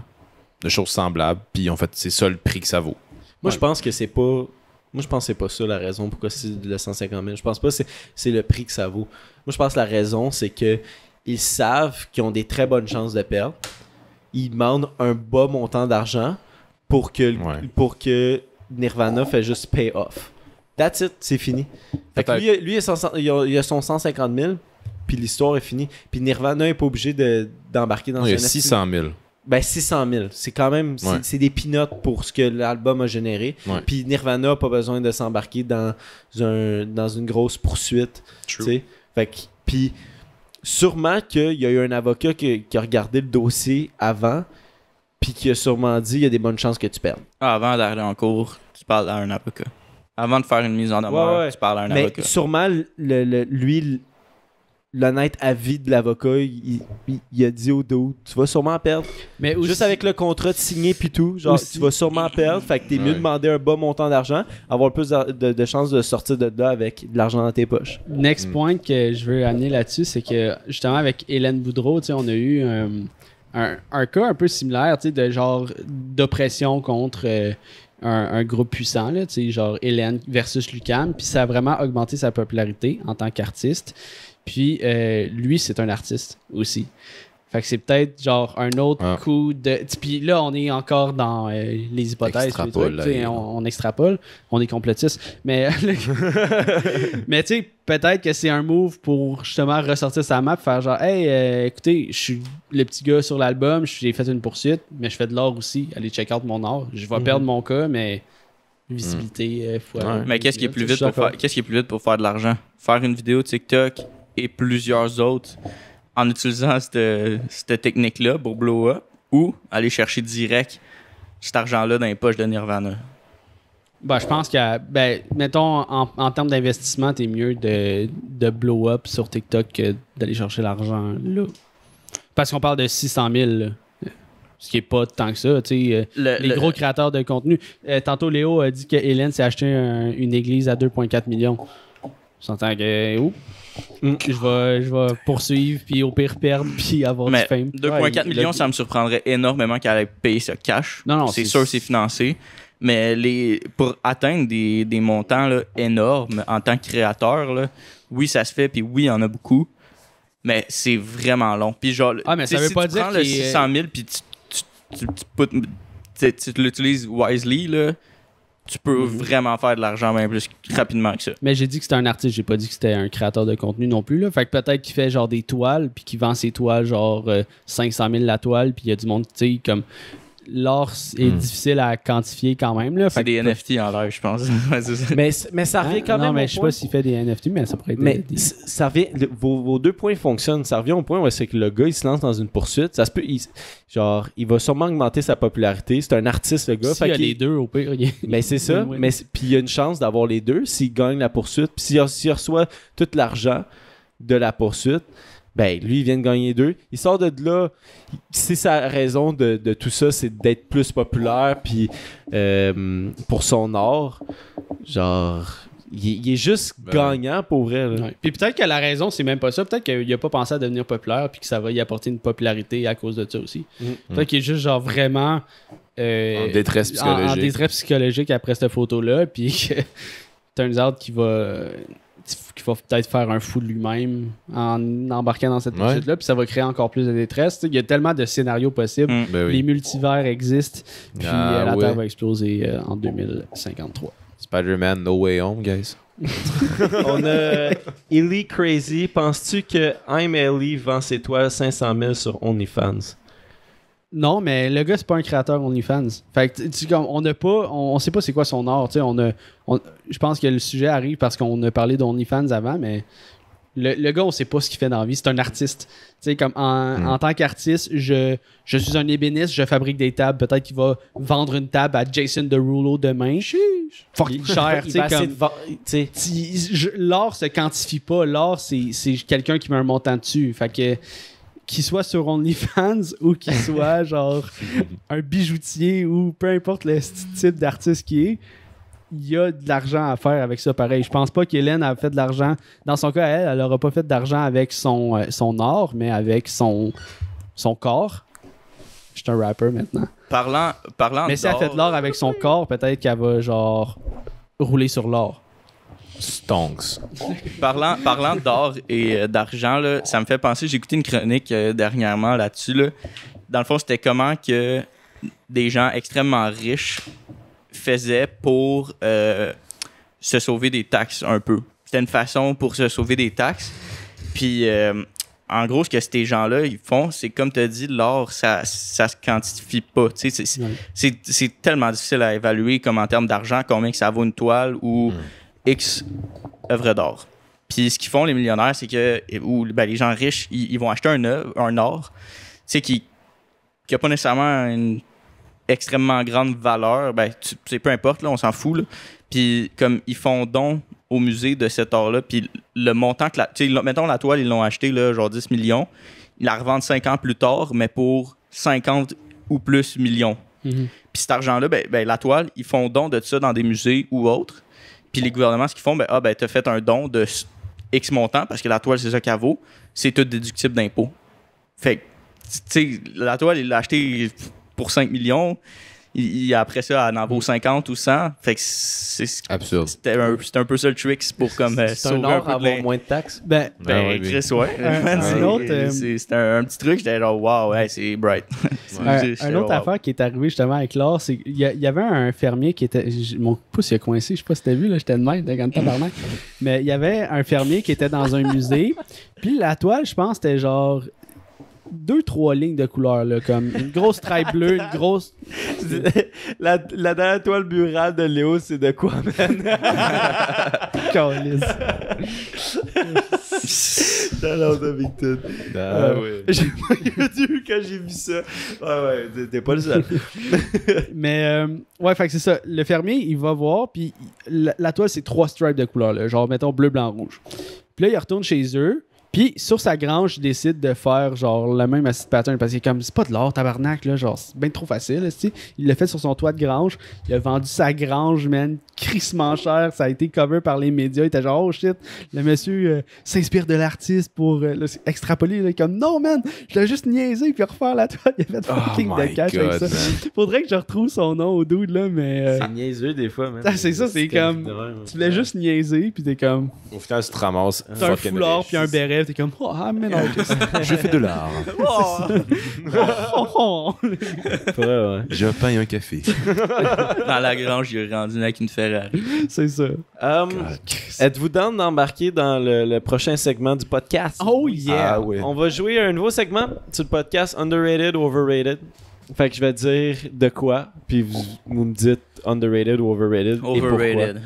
de choses semblables, puis en fait, c'est ça le prix que ça vaut. Moi, je pense que c'est pas. Moi, je pense que c'est pas ça la raison pourquoi c'est le 150 000. Je pense pas que c'est le prix que ça vaut. Moi, je pense que la raison, c'est que ils savent qu'ils ont des très bonnes chances de perdre. Ils demandent un bas montant d'argent pour que, pour que Nirvana fait juste pay off. That's it, c'est fini. lui, il, a son, son, 150 000, puis l'histoire est finie. Puis Nirvana est pas obligé d'embarquer dans Il a 600 000. Ben 600 000. C'est quand même, c'est des pinotes pour ce que l'album a généré. Puis Nirvana n'a pas besoin de s'embarquer dans, un, dans une grosse poursuite. Fait puis sûrement qu'il y a eu un avocat qui, qui a regardé le dossier avant, puis qui a sûrement dit il y a des bonnes chances que tu perdes. Ah, avant d'aller en cours, tu parles à un avocat. Avant de faire une mise en demeure, tu parles à un Mais Sûrement, lui, l'honnête avis de l'avocat, il, a dit au dos tu vas sûrement perdre. Mais Juste avec le contrat de signé puis tout, genre tu vas sûrement perdre, fait que t'es mieux de demander un bon montant d'argent, avoir plus de, chances de sortir de là avec de l'argent dans tes poches. Next hmm. point que je veux amener là-dessus, c'est que justement avec Hélène Boudreau, on a eu euh, un, un, cas un peu similaire, tu sais, de genre d'oppression contre euh, un, groupe puissant, là, tu sais, genre Hélène versus Lucan puis ça a vraiment augmenté sa popularité en tant qu'artiste. Puis euh, lui, c'est un artiste aussi. Fait que c'est peut-être genre un autre ah. coup de. Puis là, on est encore dans euh, les hypothèses. on, extrapole, on est complotiste. Mais, mais tu sais, peut-être que c'est un move pour justement ressortir sa map, faire genre, hey, euh, écoutez, je suis le petit gars sur l'album, j'ai fait une poursuite, mais je fais de l'or aussi. Allez, check out mon or. Je vais mhm. perdre mon cas, mais visibilité, mhm. euh, Mais qu'est-ce qui, est plus vite qu'est-ce qui est plus vite pour faire de l'argent Faire une vidéo TikTok et plusieurs autres en utilisant cette, technique-là pour blow up ou aller chercher direct cet argent-là dans les poches de Nirvana? Ben, je pense que, ben, mettons, en, termes d'investissement, t'es mieux de, blow up sur TikTok que d'aller chercher l'argent là. Parce qu'on parle de 600 000, ce qui est pas tant que ça. Euh, les gros créateurs de contenu. Euh, tantôt, Léo a dit que Hélène s'est acheté une église à 2,4 millions. Tu s'entend que. Mm, je, vais, je poursuivre, puis au pire perdre, puis avoir du fame. 2,4 millions, ça me surprendrait énormément qu'elle ait payé ce cash. Non, non, c'est sûr, c'est financé. Mais les, pour atteindre des, montants là, énormes en tant que créateur, oui, ça se fait, puis oui, il y en a beaucoup. Mais c'est vraiment long. Puis genre, ah, tu dire prends le 600 000, puis tu l'utilises wisely, là tu peux mhm. vraiment faire de l'argent même plus rapidement que ça. Mais j'ai dit que c'était un artiste, j'ai pas dit que c'était un créateur de contenu non plus. Là. Fait que peut-être qu'il fait genre des toiles, puis qu'il vend ses toiles genre 500 euh, 000 la toile, puis il y a du monde, qui... comme l'or est hmm. difficile à quantifier quand même. Là. C'est des NFT en l'air, je pense. mais, ça hein? revient quand même. Non, mais je sais pas s'il fait des NFT, mais ça pourrait être. Mais ça revient, vos, deux points fonctionnent. Ça revient au point où c'est que le gars, il se lance dans une poursuite. Ça se peut. Il, genre, il va sûrement augmenter sa popularité. C'est un artiste, le gars. il y a les deux, au pire. Mais c'est ça. Mais puis il y a une chance d'avoir les deux s'il gagne la poursuite. Puis s'il reçoit tout l'argent de la poursuite ben lui, il vient de gagner deux. Il sort de là. C'est sa raison de, tout ça, c'est d'être plus populaire, puis euh, pour son art, genre. Il, est juste ben gagnant pour vrai. Puis peut-être que la raison, c'est même pas ça. Peut-être qu'il a pas pensé à devenir populaire puis que ça va y apporter une popularité à cause de ça aussi. Mm. Peut-être mm. qu'il est juste genre vraiment euh, en détresse psychologique. après cette photo-là. Puis que turns out qu'il va euh, qu'il va peut-être faire un fou de lui-même en embarquant dans cette poursuite-là, puis ça va créer encore plus de détresse. Il y a tellement de scénarios possibles. Mm. Ben Les multivers existent, puis ah euh, la Terre va exploser euh, en 2053. Spider-Man No Way Home, guys. On a Illy euh, Crazy. Penses-tu que I'm Ellie vend ses toiles 500 000 sur OnlyFans? Non, mais le gars, c'est pas un créateur OnlyFans. Fait que, tu, comme, on n'a pas, on, sait pas c'est quoi son art. On a, je pense que le sujet arrive parce qu'on a parlé d'OnlyFans avant, mais le, gars, on sait pas ce qu'il fait dans la vie. C'est un artiste. comme hmm. en, tant qu'artiste, je, je suis un ébéniste, je fabrique des tables. Peut-être qu'il va vendre une table à Jason Derulo demain. Fucking cher. L'art se quantifie pas. L'art, c'est quelqu'un qui met un montant dessus. Fait que qu'il soit sur OnlyFans ou qu'il soit genre un bijoutier ou peu importe le type d'artiste qui est, il y a de l'argent à faire avec ça pareil. Je pense pas qu'Hélène a fait de l'argent. Dans son cas, elle, elle n'aura pas fait d'argent avec son, euh, son or, mais avec son, son corps. Je suis un rapper maintenant. Parlant, parlant Mais si elle fait de l'or avec son corps, peut-être qu'elle va genre rouler sur l'or. Stonks. Parlant, parlant d'or et euh, d'argent, ça me fait penser, j'ai écouté une chronique euh, dernièrement là-dessus. Là. Dans le fond, c'était comment que des gens extrêmement riches faisaient pour euh, se sauver des taxes un peu. C'était une façon pour se sauver des taxes. Puis, en gros, ce que ces gens-là ils font, c'est comme tu as dit, l'or, ça, ça se quantifie pas. C'est, tellement difficile à évaluer comme en termes d'argent, combien que ça vaut une toile ou... Hmm. X œuvre d'or. Puis ce qu'ils font, les millionnaires, c'est que ou, ben, les gens riches, ils, vont acheter un, or un art qui n'a pas nécessairement une extrêmement grande valeur. Ben, peu importe, on s'en fout. Puis comme ils font don au musée de cet or là puis le montant que la... Mettons, la toile, ils l'ont acheté, là, genre 10 millions. Ils la revendent 5 ans plus tard, mais pour 50 ou plus millions. Mm-hmm. Puis cet argent-là, ben, ben, la toile, ils font don de ça dans des musées ou autres. Puis les gouvernements, ce qu'ils font, ben, ah, ben, t'as fait un don de X montant, parce que la toile, c'est ça qu'elle c'est tout déductible d'impôt. Fait que, tu sais, la toile, il l'a acheté pour 5 millions il, a après ça, elle en vaut 50 ou 100. Fait que c'est absurde. C'était un, peu ça le trick pour comme euh, un, moins de taxes. Ben, C'était un, petit truc, j'étais genre wow, ouais, c'est bright. un, autre affaire qui est arrivée justement avec l'or, c'est qu'il y, avait un fermier qui était mon pouce il a coincé, je sais pas si t'as vu là, j'étais de même, tabarnak. Mais il y avait un fermier qui était dans un musée, puis la toile, je pense, c'était genre deux, trois lignes de couleurs là, comme une grosse stripe bleue, une grosse. la, la dernière toile murale de Léo, c'est de quoi, man? l'ordre de Victor. Ah oui. J'ai pas quand j'ai vu ça. ouais ouais, t'es pas le seul. Mais euh, ouais, fait que c'est ça. Le fermier, il va voir, puis la, toile, c'est trois stripes de couleur, là, genre mettons bleu, blanc, rouge. Puis là, il retourne chez eux. Puis sur sa grange, il décide de faire genre le même de pattern parce qu'il est comme c'est pas de l'or tabarnak là, genre c'est bien trop facile, t'sais. Il l'a fait sur son toit de grange, il a vendu sa grange, man, crissement cher, ça a été cover par les médias, il était genre oh shit, le monsieur euh, s'inspire de l'artiste pour euh, extrapoler il extrapoler comme non man, je l'ai juste niaisé puis refaire la toile, il a fait oh fucking de cash avec ça. Faudrait que je retrouve son nom au dude là, mais euh, c'est niaiseux des fois man. Ah, c'est ça, c'est comme tu l'as juste niaisé puis t'es comme au final tu te ramasses un puis un béret comme oh, ah, je fais de l'art. J'ai oh. un un café. Dans la grange, j'ai rendu avec une Ferrari. C'est ça. Um, êtes-vous dans d'embarquer dans le, prochain segment du podcast? Oh yeah! Ah, On va jouer un nouveau segment sur le podcast Underrated, Overrated. Fait que je vais dire de quoi, puis vous, me dites underrated ou overrated. Overrated. Et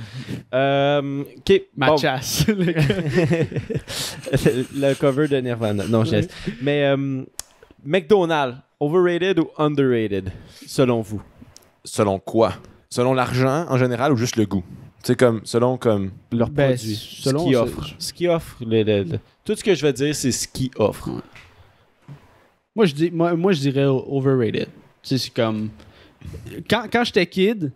euh, ok. Ma chasse. le, cover de Nirvana. Non, je laisse. Mais euh, McDonald's, overrated ou underrated, selon vous Selon quoi Selon l'argent en général ou juste le goût c'est comme selon comme leur ben, produit, selon ce qui offre. ce, qu'ils offrent, le, tout ce que je vais dire c'est ce qu'ils offrent. Moi, je, dis, moi, je dirais overrated. Tu sais, c'est comme. Quand, quand j'étais kid,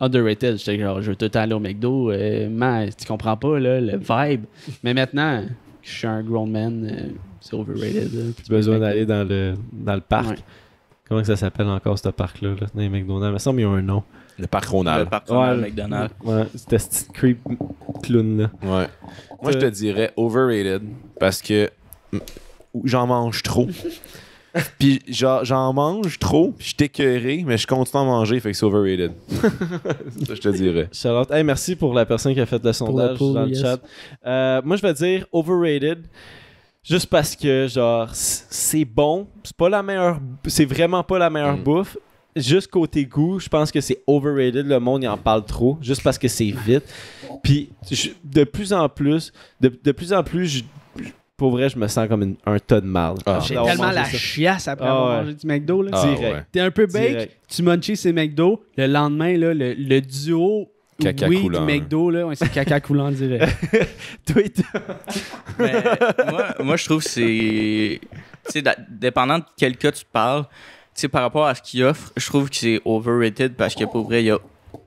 underrated, j'étais genre, je veux tout aller au McDo, euh, man, tu comprends pas, là, le vibe. Mais maintenant, je suis un grown man, euh, c'est overrated. Tu as besoin d'aller dans le, dans le parc. Comment ça s'appelle encore, ce parc-là, là, dans les McDonald's? Il me semble y a un nom. Le parc Ronald. Le parc Ronald ouais, McDonald's. Ouais, c'était ce petit creep clown-là. Ouais. Moi, je te dirais overrated parce que j'en mange trop. puis j'en mange trop, puis je t'écœuré, mais je continue à manger, fait que c'est overrated. ça, je te dirais. Charlotte, merci pour la personne qui a fait le sondage dans le chat. Euh, moi, je vais dire overrated. Juste parce que, genre, c'est bon, c'est pas la meilleure. C'est vraiment pas la meilleure mm. bouffe, juste côté goût, je pense que c'est overrated. Le monde, y en parle trop, juste parce que c'est vite. Puis, de plus en plus, de, de plus en plus, je pour vrai, je me sens comme un tas de mal. Ah. Ah, J'ai tellement la chiasse après ah, avoir mangé du McDo. Là. T'es un peu bake, tu munchies ces McDo. Le lendemain, là, le, duo Caca oui McDo, là, c'est caca coulant direct. Toi, moi, moi, je trouve que c'est. Tu sais, dépendant de quel cas tu parles, tu sais, par rapport à ce qu'il offre, je trouve que c'est overrated parce que pour vrai, il y a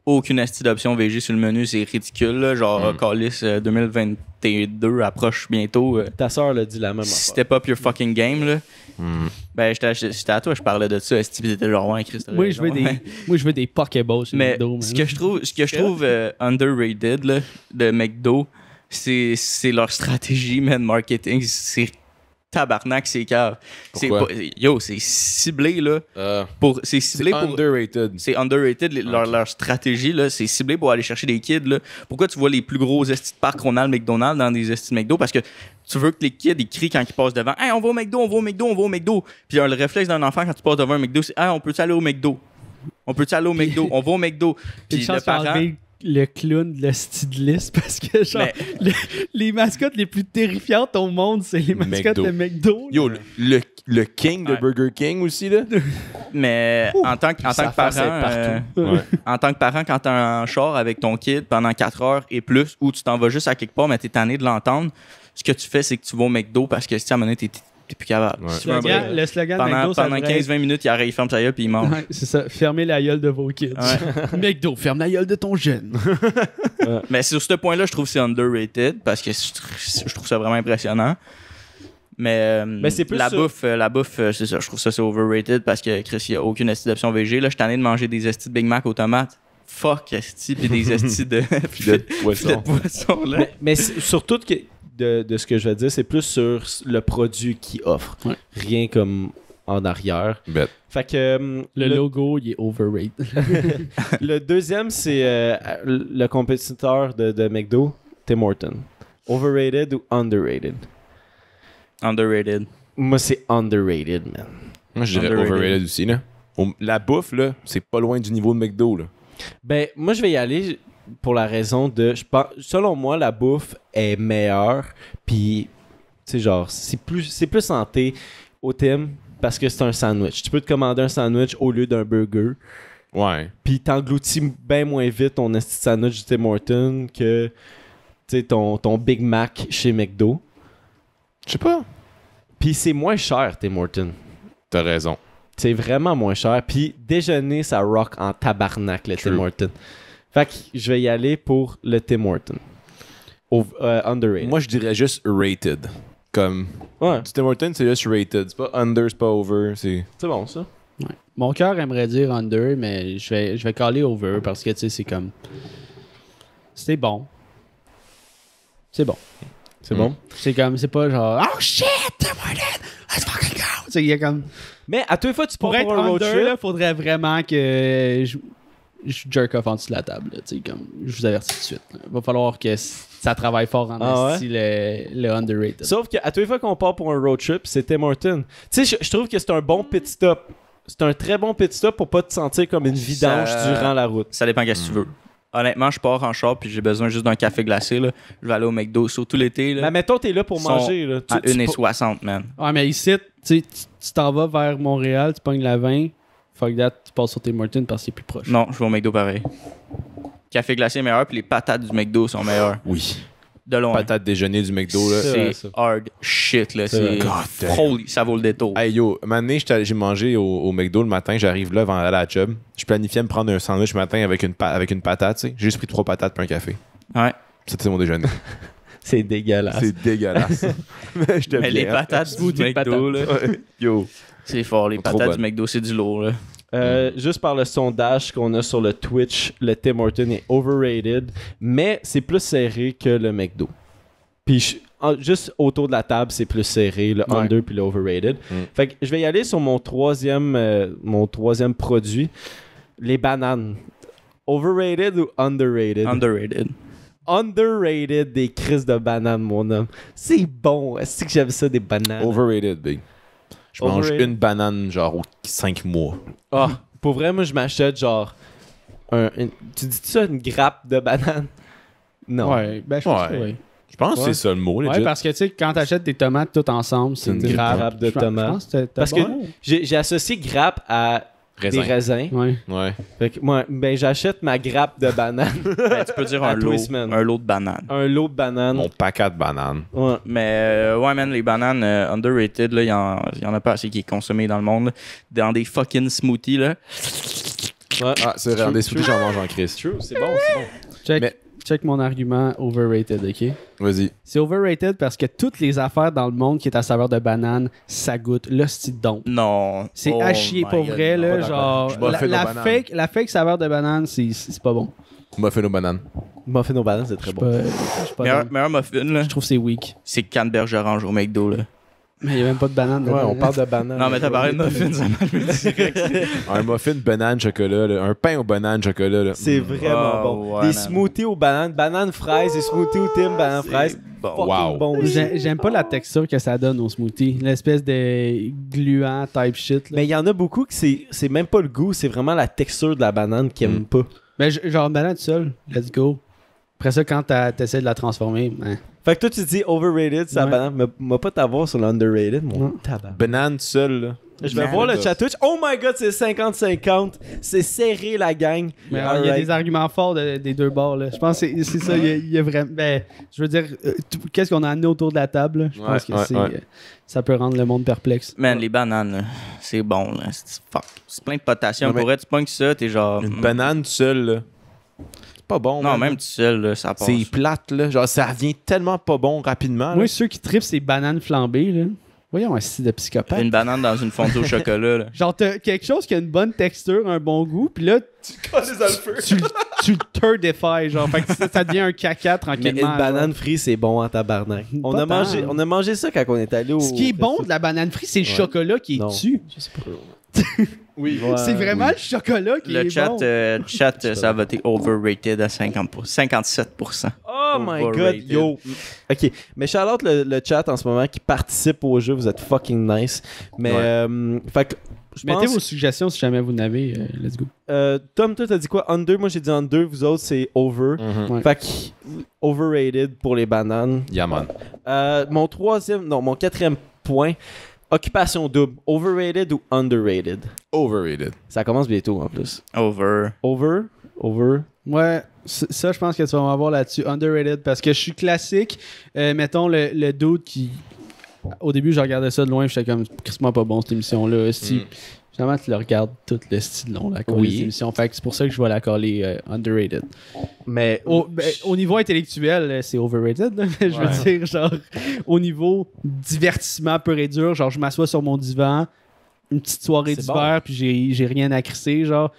aucune astuce d'option VG sur le menu, c'est ridicule. Genre, mm. Callis 2022 euh, approche bientôt. Euh. Ta soeur l'a dit la même. Step up your fucking game. Là. Hmm. Ben, j'étais à toi, je parlais de ça. Steve genre, ouais, Christophe. Moi, je veux des, moi, veux des Pokéballs sur mais McDo. Ce que je trouve, ce que je trouve euh, underrated là, de McDo, c'est leur stratégie, man, marketing. C'est tabarnak, c'est cave. Yo, c'est ciblé, là. Ah. pour, c'est ciblé pour. underrated. C'est underrated. Leur, leur, stratégie, là, c'est ciblé pour aller chercher des kids, là. Pourquoi tu vois les plus gros estis de parc qu'on a le McDonald's dans des estis de McDo? Parce que tu veux que les kids, ils crient quand ils passent devant. Hey, on va au McDo, on va au McDo, on va au McDo. Puis le réflexe d'un enfant quand tu passes devant un McDo, c'est Hey, on peut aller au McDo? On peut aller au McDo? on va au McDo. Puis le parent le clown de la parce que genre, les mascottes les plus terrifiantes au monde, c'est les mascottes de McDo. Yo, le, king de Burger King aussi, là. Mais en tant, que, en tant que parent, euh, en tant que parent, quand t'as un char avec ton kid pendant 4 heures et plus, ou tu t'en vas juste à quelque part, mais t'es tanné de l'entendre, ce que tu fais, c'est que tu vas au McDo parce que si à un moment donné, t'es t'es plus capable. Le, slogan pendant, McDo, pendant 15-20 minutes, il ferme ta gueule puis il mange. c'est ça, fermez la gueule de vos kids. Ouais. McDo, ferme la gueule de ton jeune. Mais sur ce point-là, je trouve que c'est underrated parce que je trouve ça vraiment impressionnant. Mais, euh, euh, la, bouffe, la euh, bouffe, c'est ça, je trouve ça c'est overrated parce que Chris, il n'y a aucune esti d'option VG. Là, je suis tanné de manger des estis de Big Mac aux tomates fuck esti puis des estis de de, poisson. Mais, mais surtout que de, de, ce que je vais dire, c'est plus sur le produit qu'il offre. Rien comme en arrière. Fait que euh, le, logo, il est overrated. le deuxième, c'est euh, le compétiteur de, de McDo, Tim Horton. Overrated ou underrated? Underrated. Moi, c'est underrated, man. Moi, je dirais overrated aussi, là. La bouffe, là, c'est pas loin du niveau de McDo, là. Ben, moi, je vais y aller pour la raison de. Je pense, selon moi, la bouffe est meilleure. Puis, tu genre, c'est plus, c'est plus santé au thème parce que c'est un sandwich. Tu peux te commander un sandwich au lieu d'un burger. Ouais. Puis t'engloutis bien moins vite ton sandwich de Tim Hortons que ton, ton Big Mac chez McDo. Je sais pas. Puis c'est moins cher, Tim Hortons. T'as raison. C'est vraiment moins cher. Puis déjeuner, ça rock en tabarnak, le Tim Hortons. Fait que je vais y aller pour le Tim Horton. Euh, underrated. Moi, je dirais juste rated. Comme. Ouais. Du Tim Horton, c'est juste rated. C'est pas under, c'est pas over. C'est bon, ça. Ouais. Mon cœur aimerait dire under, mais je vais, je vais caler over parce que, tu sais, c'est comme. C'est bon. C'est bon. C'est bon. Mm. C'est comme, c'est pas genre. Oh shit, Tim Horton, let's fucking go. comme. Mais à deux fois, tu pourrais être under, Là, faudrait vraiment que je jerk off en dessous de la table. comme, je vous avertis tout de suite. Il va falloir que ça travaille fort en ah le, underrated. Sauf qu'à toutes les fois qu'on part pour un road trip, c'était Martin. Tu sais, je, trouve que c'est un bon mm. pit stop. C'est un très bon pit stop pour pas te sentir comme une vidange durant la route. Ça dépend qu'est-ce que tu veux. Mm. Honnêtement, je pars en char puis j'ai besoin juste d'un café glacé. Là. Je vais aller au McDo, surtout l'été. Mais mettons, t'es là pour manger. Là. 1h60, man. Ouais, mais ici, tu t'en vas vers Montréal, tu pognes la vin. Fuck that, tu passes sur tes Martin parce que c'est plus proche. Non, je vais au McDo pareil. Café glacé est meilleur, puis les patates du McDo sont meilleures. Oui. De loin. Patates déjeuner du McDo, là. C'est hard shit, là. C'est holy, ça vaut le détour. Hey yo, maintenant, j'ai mangé au, McDo le matin, j'arrive là avant à la job. Je planifiais me prendre un sandwich le matin avec une, avec une patate, tu sais. J'ai juste pris trois patates pour un café. Ouais. C'était mon déjeuner. C'est dégueulasse. C'est dégueulasse. mais, les patates du McDo, là. Yo. C'est fort, les patates du McDo, c'est du lourd. Euh, mm. Juste par le sondage qu'on a sur le Twitch, le Tim Horton est overrated, mais c'est plus serré que le McDo. Puis juste autour de la table, c'est plus serré, le under puis le overrated. Mm. Fait que je vais y aller sur mon troisième, euh, mon produit, les bananes. Overrated ou underrated? Underrated underrated des crises de bananes, mon homme. C'est bon. Est-ce que j'aime ça, des bananes? Overrated, big. Je mange oh, une banane, genre, aux cinq mois. Ah, pour vrai, moi, je m'achète, genre, un, tu dis ça, une grappe de banane? Non. Ouais, ben, je pense que Je pense c'est ça le mot, Ouais, parce que, tu sais, quand t'achètes des tomates toutes ensemble, c'est une grappe. de tomates. Parce que j'ai associé grappe à des raisins. Ouais. Ouais. Fait que moi, ben, j'achète ma grappe de bananes. ben, tu peux dire un lot, un lot de bananes. Un lot de bananes. Mon paquet de bananes. Ouais. Mais euh, ouais, man, les bananes euh, underrated, il y, y, en a pas assez qui est consommé dans le monde. Dans des fucking smoothies, là. Ouais. Ah, c'est vrai, des smoothies, j'en mange en crise. C'est bon, c'est bon. Check check mon argument overrated, OK? Vas-y. C'est overrated parce que toutes les affaires dans le monde qui est à saveur de banane, ça goûte le de Non. C'est à oh chier, pour vrai, là. Genre, la, fake, la fake saveur de banane, c'est pas bon. Muffin aux bananes. Muffin aux bananes, c'est très bon. meilleur, muffin, là. Je trouve c'est weak. C'est canne orange au McDo, là. Mais il n'y a même pas de banane. Ouais, on parle de banane. Non, mais t'as parlé de muffins, ça m'a un muffin banane chocolat, un pain aux bananes chocolat. C'est mm. vraiment ah, bon. Des smoothies aux bananes, bananes fraises, des smoothies au thym, bananes fraise. fraises. Bon. Wow. J'aime pas la texture que ça donne au smoothie. L'espèce de gluant type shit. Mais il y en a beaucoup que c'est c'est même pas le goût, c'est vraiment la texture de la banane qu'ils aiment mm. pas. Mais genre, banane seule let's go. Après ça, quand t'essaies de la transformer, ben, fait que toi, tu dis overrated, ça la banane. M'a pas t'avoir sur l'underrated, mon Banane seule, là. Je vais voir le chat Twitch. Oh my god, c'est 50-50. C'est serré, la gang. il y a des arguments forts des deux bords. Là. Je pense que c'est ça. Il y, a, vraiment. Ben, je veux dire, euh, qu'est-ce qu'on a amené autour de la table? Je pense que c'est euh, ça peut rendre le monde perplexe. Man, les bananes, c'est bon. Là. C'est, fuck. c'est plein de potassium. pourrais tu punk ça, t'es genre. Une mm. banane seule, là pas bon. Non, même, du tout seul, là, ça passe. C'est plate, là. Genre, ça revient tellement pas bon rapidement. Moi, ceux qui tripent, c'est bananes flambées, là. Voyons, un style de psychopathe. Une banane dans une fondue au chocolat, là. Genre, quelque chose qui a une bonne texture, un bon goût, puis là, tu, tu, tu, le genre. Fait que ça, devient un caca tranquillement. Mais une banane frite, c'est bon en tabarnak. On a, mangé, on a mangé ça quand on est allé au. Ce qui est bon de la banane frite, c'est le chocolat qui est dessus. Je sais pas. Oui, c'est vraiment le chocolat qui le est chat, bon. Euh, le chat, euh, ça a voté overrated à 57%. Oh my god, yo. OK, mais Charlotte le, chat en ce moment qui participe au jeu. Vous êtes fucking nice. Mais, euh, fait Mettez vos suggestions si jamais vous n'avez. let's go. Tom, toi, t'as dit quoi? deux moi j'ai dit under. Vous autres, c'est over. Mm-hmm. Fait que, overrated pour les bananes. Yaman. mon troisième, non, mon quatrième point Occupation double, overrated ou underrated? Overrated. Ça commence bientôt en plus. Over. Over? Over? Ouais, ça, je pense que tu vas m'avoir là-dessus. Underrated, parce que je suis classique. Euh, mettons le, le qui. Au début, je regardais ça de loin, j'étais comme, Christmas pas bon cette émission-là. Finalement, tu le regardes tout le style long, la oui. Fait c'est pour ça que je vois la coller euh, underrated. Mais au, ben, niveau intellectuel, euh, c'est overrated. je veux dire, genre, au niveau divertissement pur et dur, genre, je m'assois sur mon divan, une petite soirée d'hiver, puis j'ai rien à crisser, genre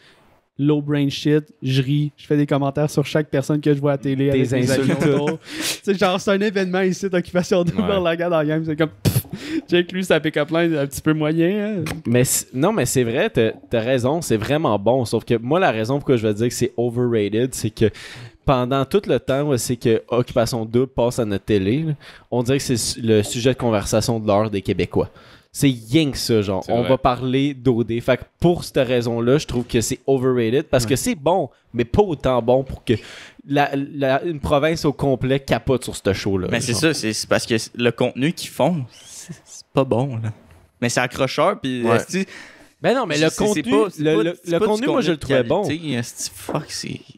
low brain shit, je ris, je fais des commentaires sur chaque personne que je vois à télé. Des insultes. c'est genre, c'est un événement ici, d'occupation de ouais. la gare game, c'est comme, j'ai lui, sa pick-up line un petit peu moyen. Hein. Mais non, mais c'est vrai, t'as raison, c'est vraiment bon. Sauf que moi, la raison pourquoi je vais dire que c'est overrated, c'est que pendant tout le temps c'est que Occupation 2 passe à notre télé, on dirait que c'est le sujet de conversation de l'heure des Québécois. C'est yin que ça, genre. On va parler d'OD. Fait que pour cette raison-là, je trouve que c'est overrated parce que c'est bon, mais pas autant bon pour que une province au complet capote sur ce show-là. Mais ben, c'est ça, c'est parce que le contenu qu'ils font, pas bon. Là. Mais c'est accrocheur, puis Ben non, mais le contenu, le, contenu moi, je le trouvais bon. Fuck,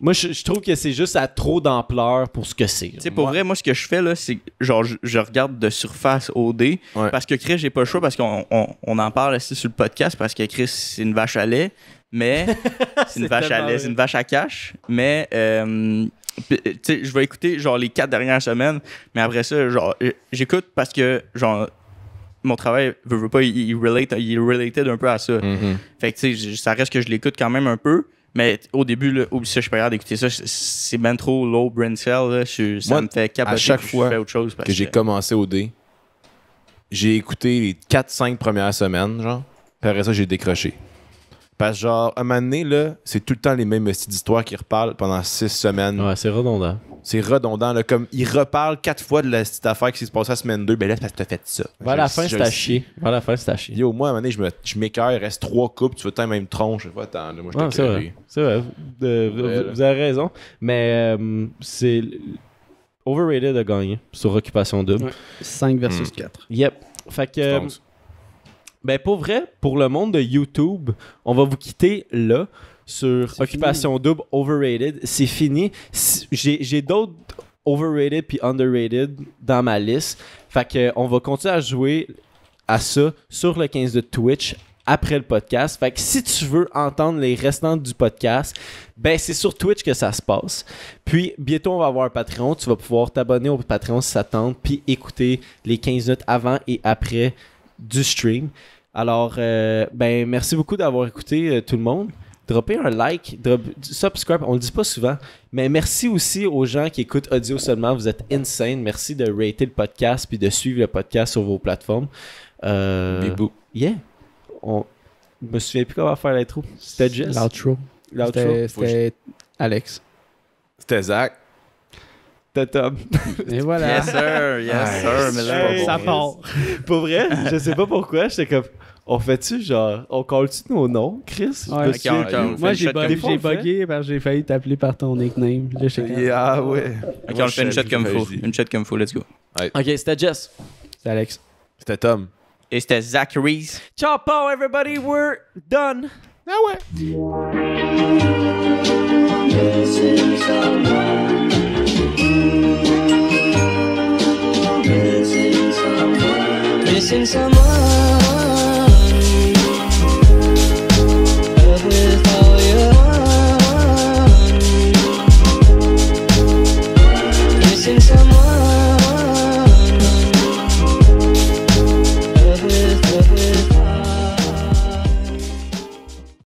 moi, je, trouve que c'est juste à trop d'ampleur pour ce que c'est. Tu sais, pour vrai, moi, ce que je fais, là, c'est genre, je, regarde de surface au dé parce que Chris, j'ai pas le choix parce qu'on en parle aussi sur le podcast parce que Chris, c'est une vache à lait, mais c'est une vache à lait, c'est une vache à cash, mais. Euh, sais, je vais écouter genre les quatre dernières semaines, mais après ça, genre j'écoute parce que genre mon travail, veut pas, il, relate, il related un peu à ça. Mm-hmm. Fait que, tu sais, ça reste que je l'écoute quand même un peu. Mais au début, là, oublie ça, je suis pas d'écouter ça. C'est même ben trop low brain cell. ça me fait capoter à chaque fois autre chose. que, que j'ai commencé au D, j'ai écouté les 4-5 premières semaines, genre. après ça, j'ai décroché. Parce que, genre, à un moment donné, là, c'est tout le temps les mêmes histoires qui reparlent pendant 6 semaines. Ouais, c'est redondant. C'est redondant. Là, comme il reparle quatre fois de la petite affaire qui s'est passée la semaine 2, ben là, tu parce que t'as fait ça. à la fin, c'est à chier. la fin, c'est à chier. Yo, moi, à un moment donné, je, me, je m'écœure, il reste trois coupes, tu veux t'en même tronche. Je moi, je C'est vrai. C'est vrai. vous, avez raison. Mais euh, c'est. Overrated de gagner sur Occupation Double. 5 versus 4. Hmm. Yep. Fait que. Ben, pour vrai, pour le monde de YouTube, on va vous quitter là sur Occupation Double, Overrated. C'est fini. J'ai d'autres Overrated puis Underrated dans ma liste. Fait que on va continuer à jouer à ça sur le 15 de Twitch après le podcast. Fait que si tu veux entendre les restants du podcast, ben c'est sur Twitch que ça se passe. Puis bientôt on va avoir un Patreon, tu vas pouvoir t'abonner au Patreon si ça tente, puis écouter les 15 minutes avant et après du stream. Alors euh, ben merci beaucoup d'avoir écouté euh, tout le monde dropper un like, drop, subscribe, on le dit pas souvent, mais merci aussi aux gens qui écoutent audio seulement, vous êtes insane, merci de rater le podcast puis de suivre le podcast sur vos plateformes. Euh, Yeah. On je me souviens plus comment faire l'intro. C'était Jess. L'outro. L'outro. C'était Alex. C'était Zach. c'était Tom. Et voilà. Yes, sir. Yes, sir. ça Pour vrai, je sais pas pourquoi. J'étais comme, on fait-tu genre, on call tu nos noms, Chris? moi, j'ai bugué parce que j'ai failli t'appeler par ton nickname. Ah ouais. Ok, on fait une chat comme fou Une chat comme fou let's go. Ok, c'était Jess. C'était Alex. C'était Tom. Et c'était Zachary's. Ciao, Paul, everybody, we're done. Ah ouais. This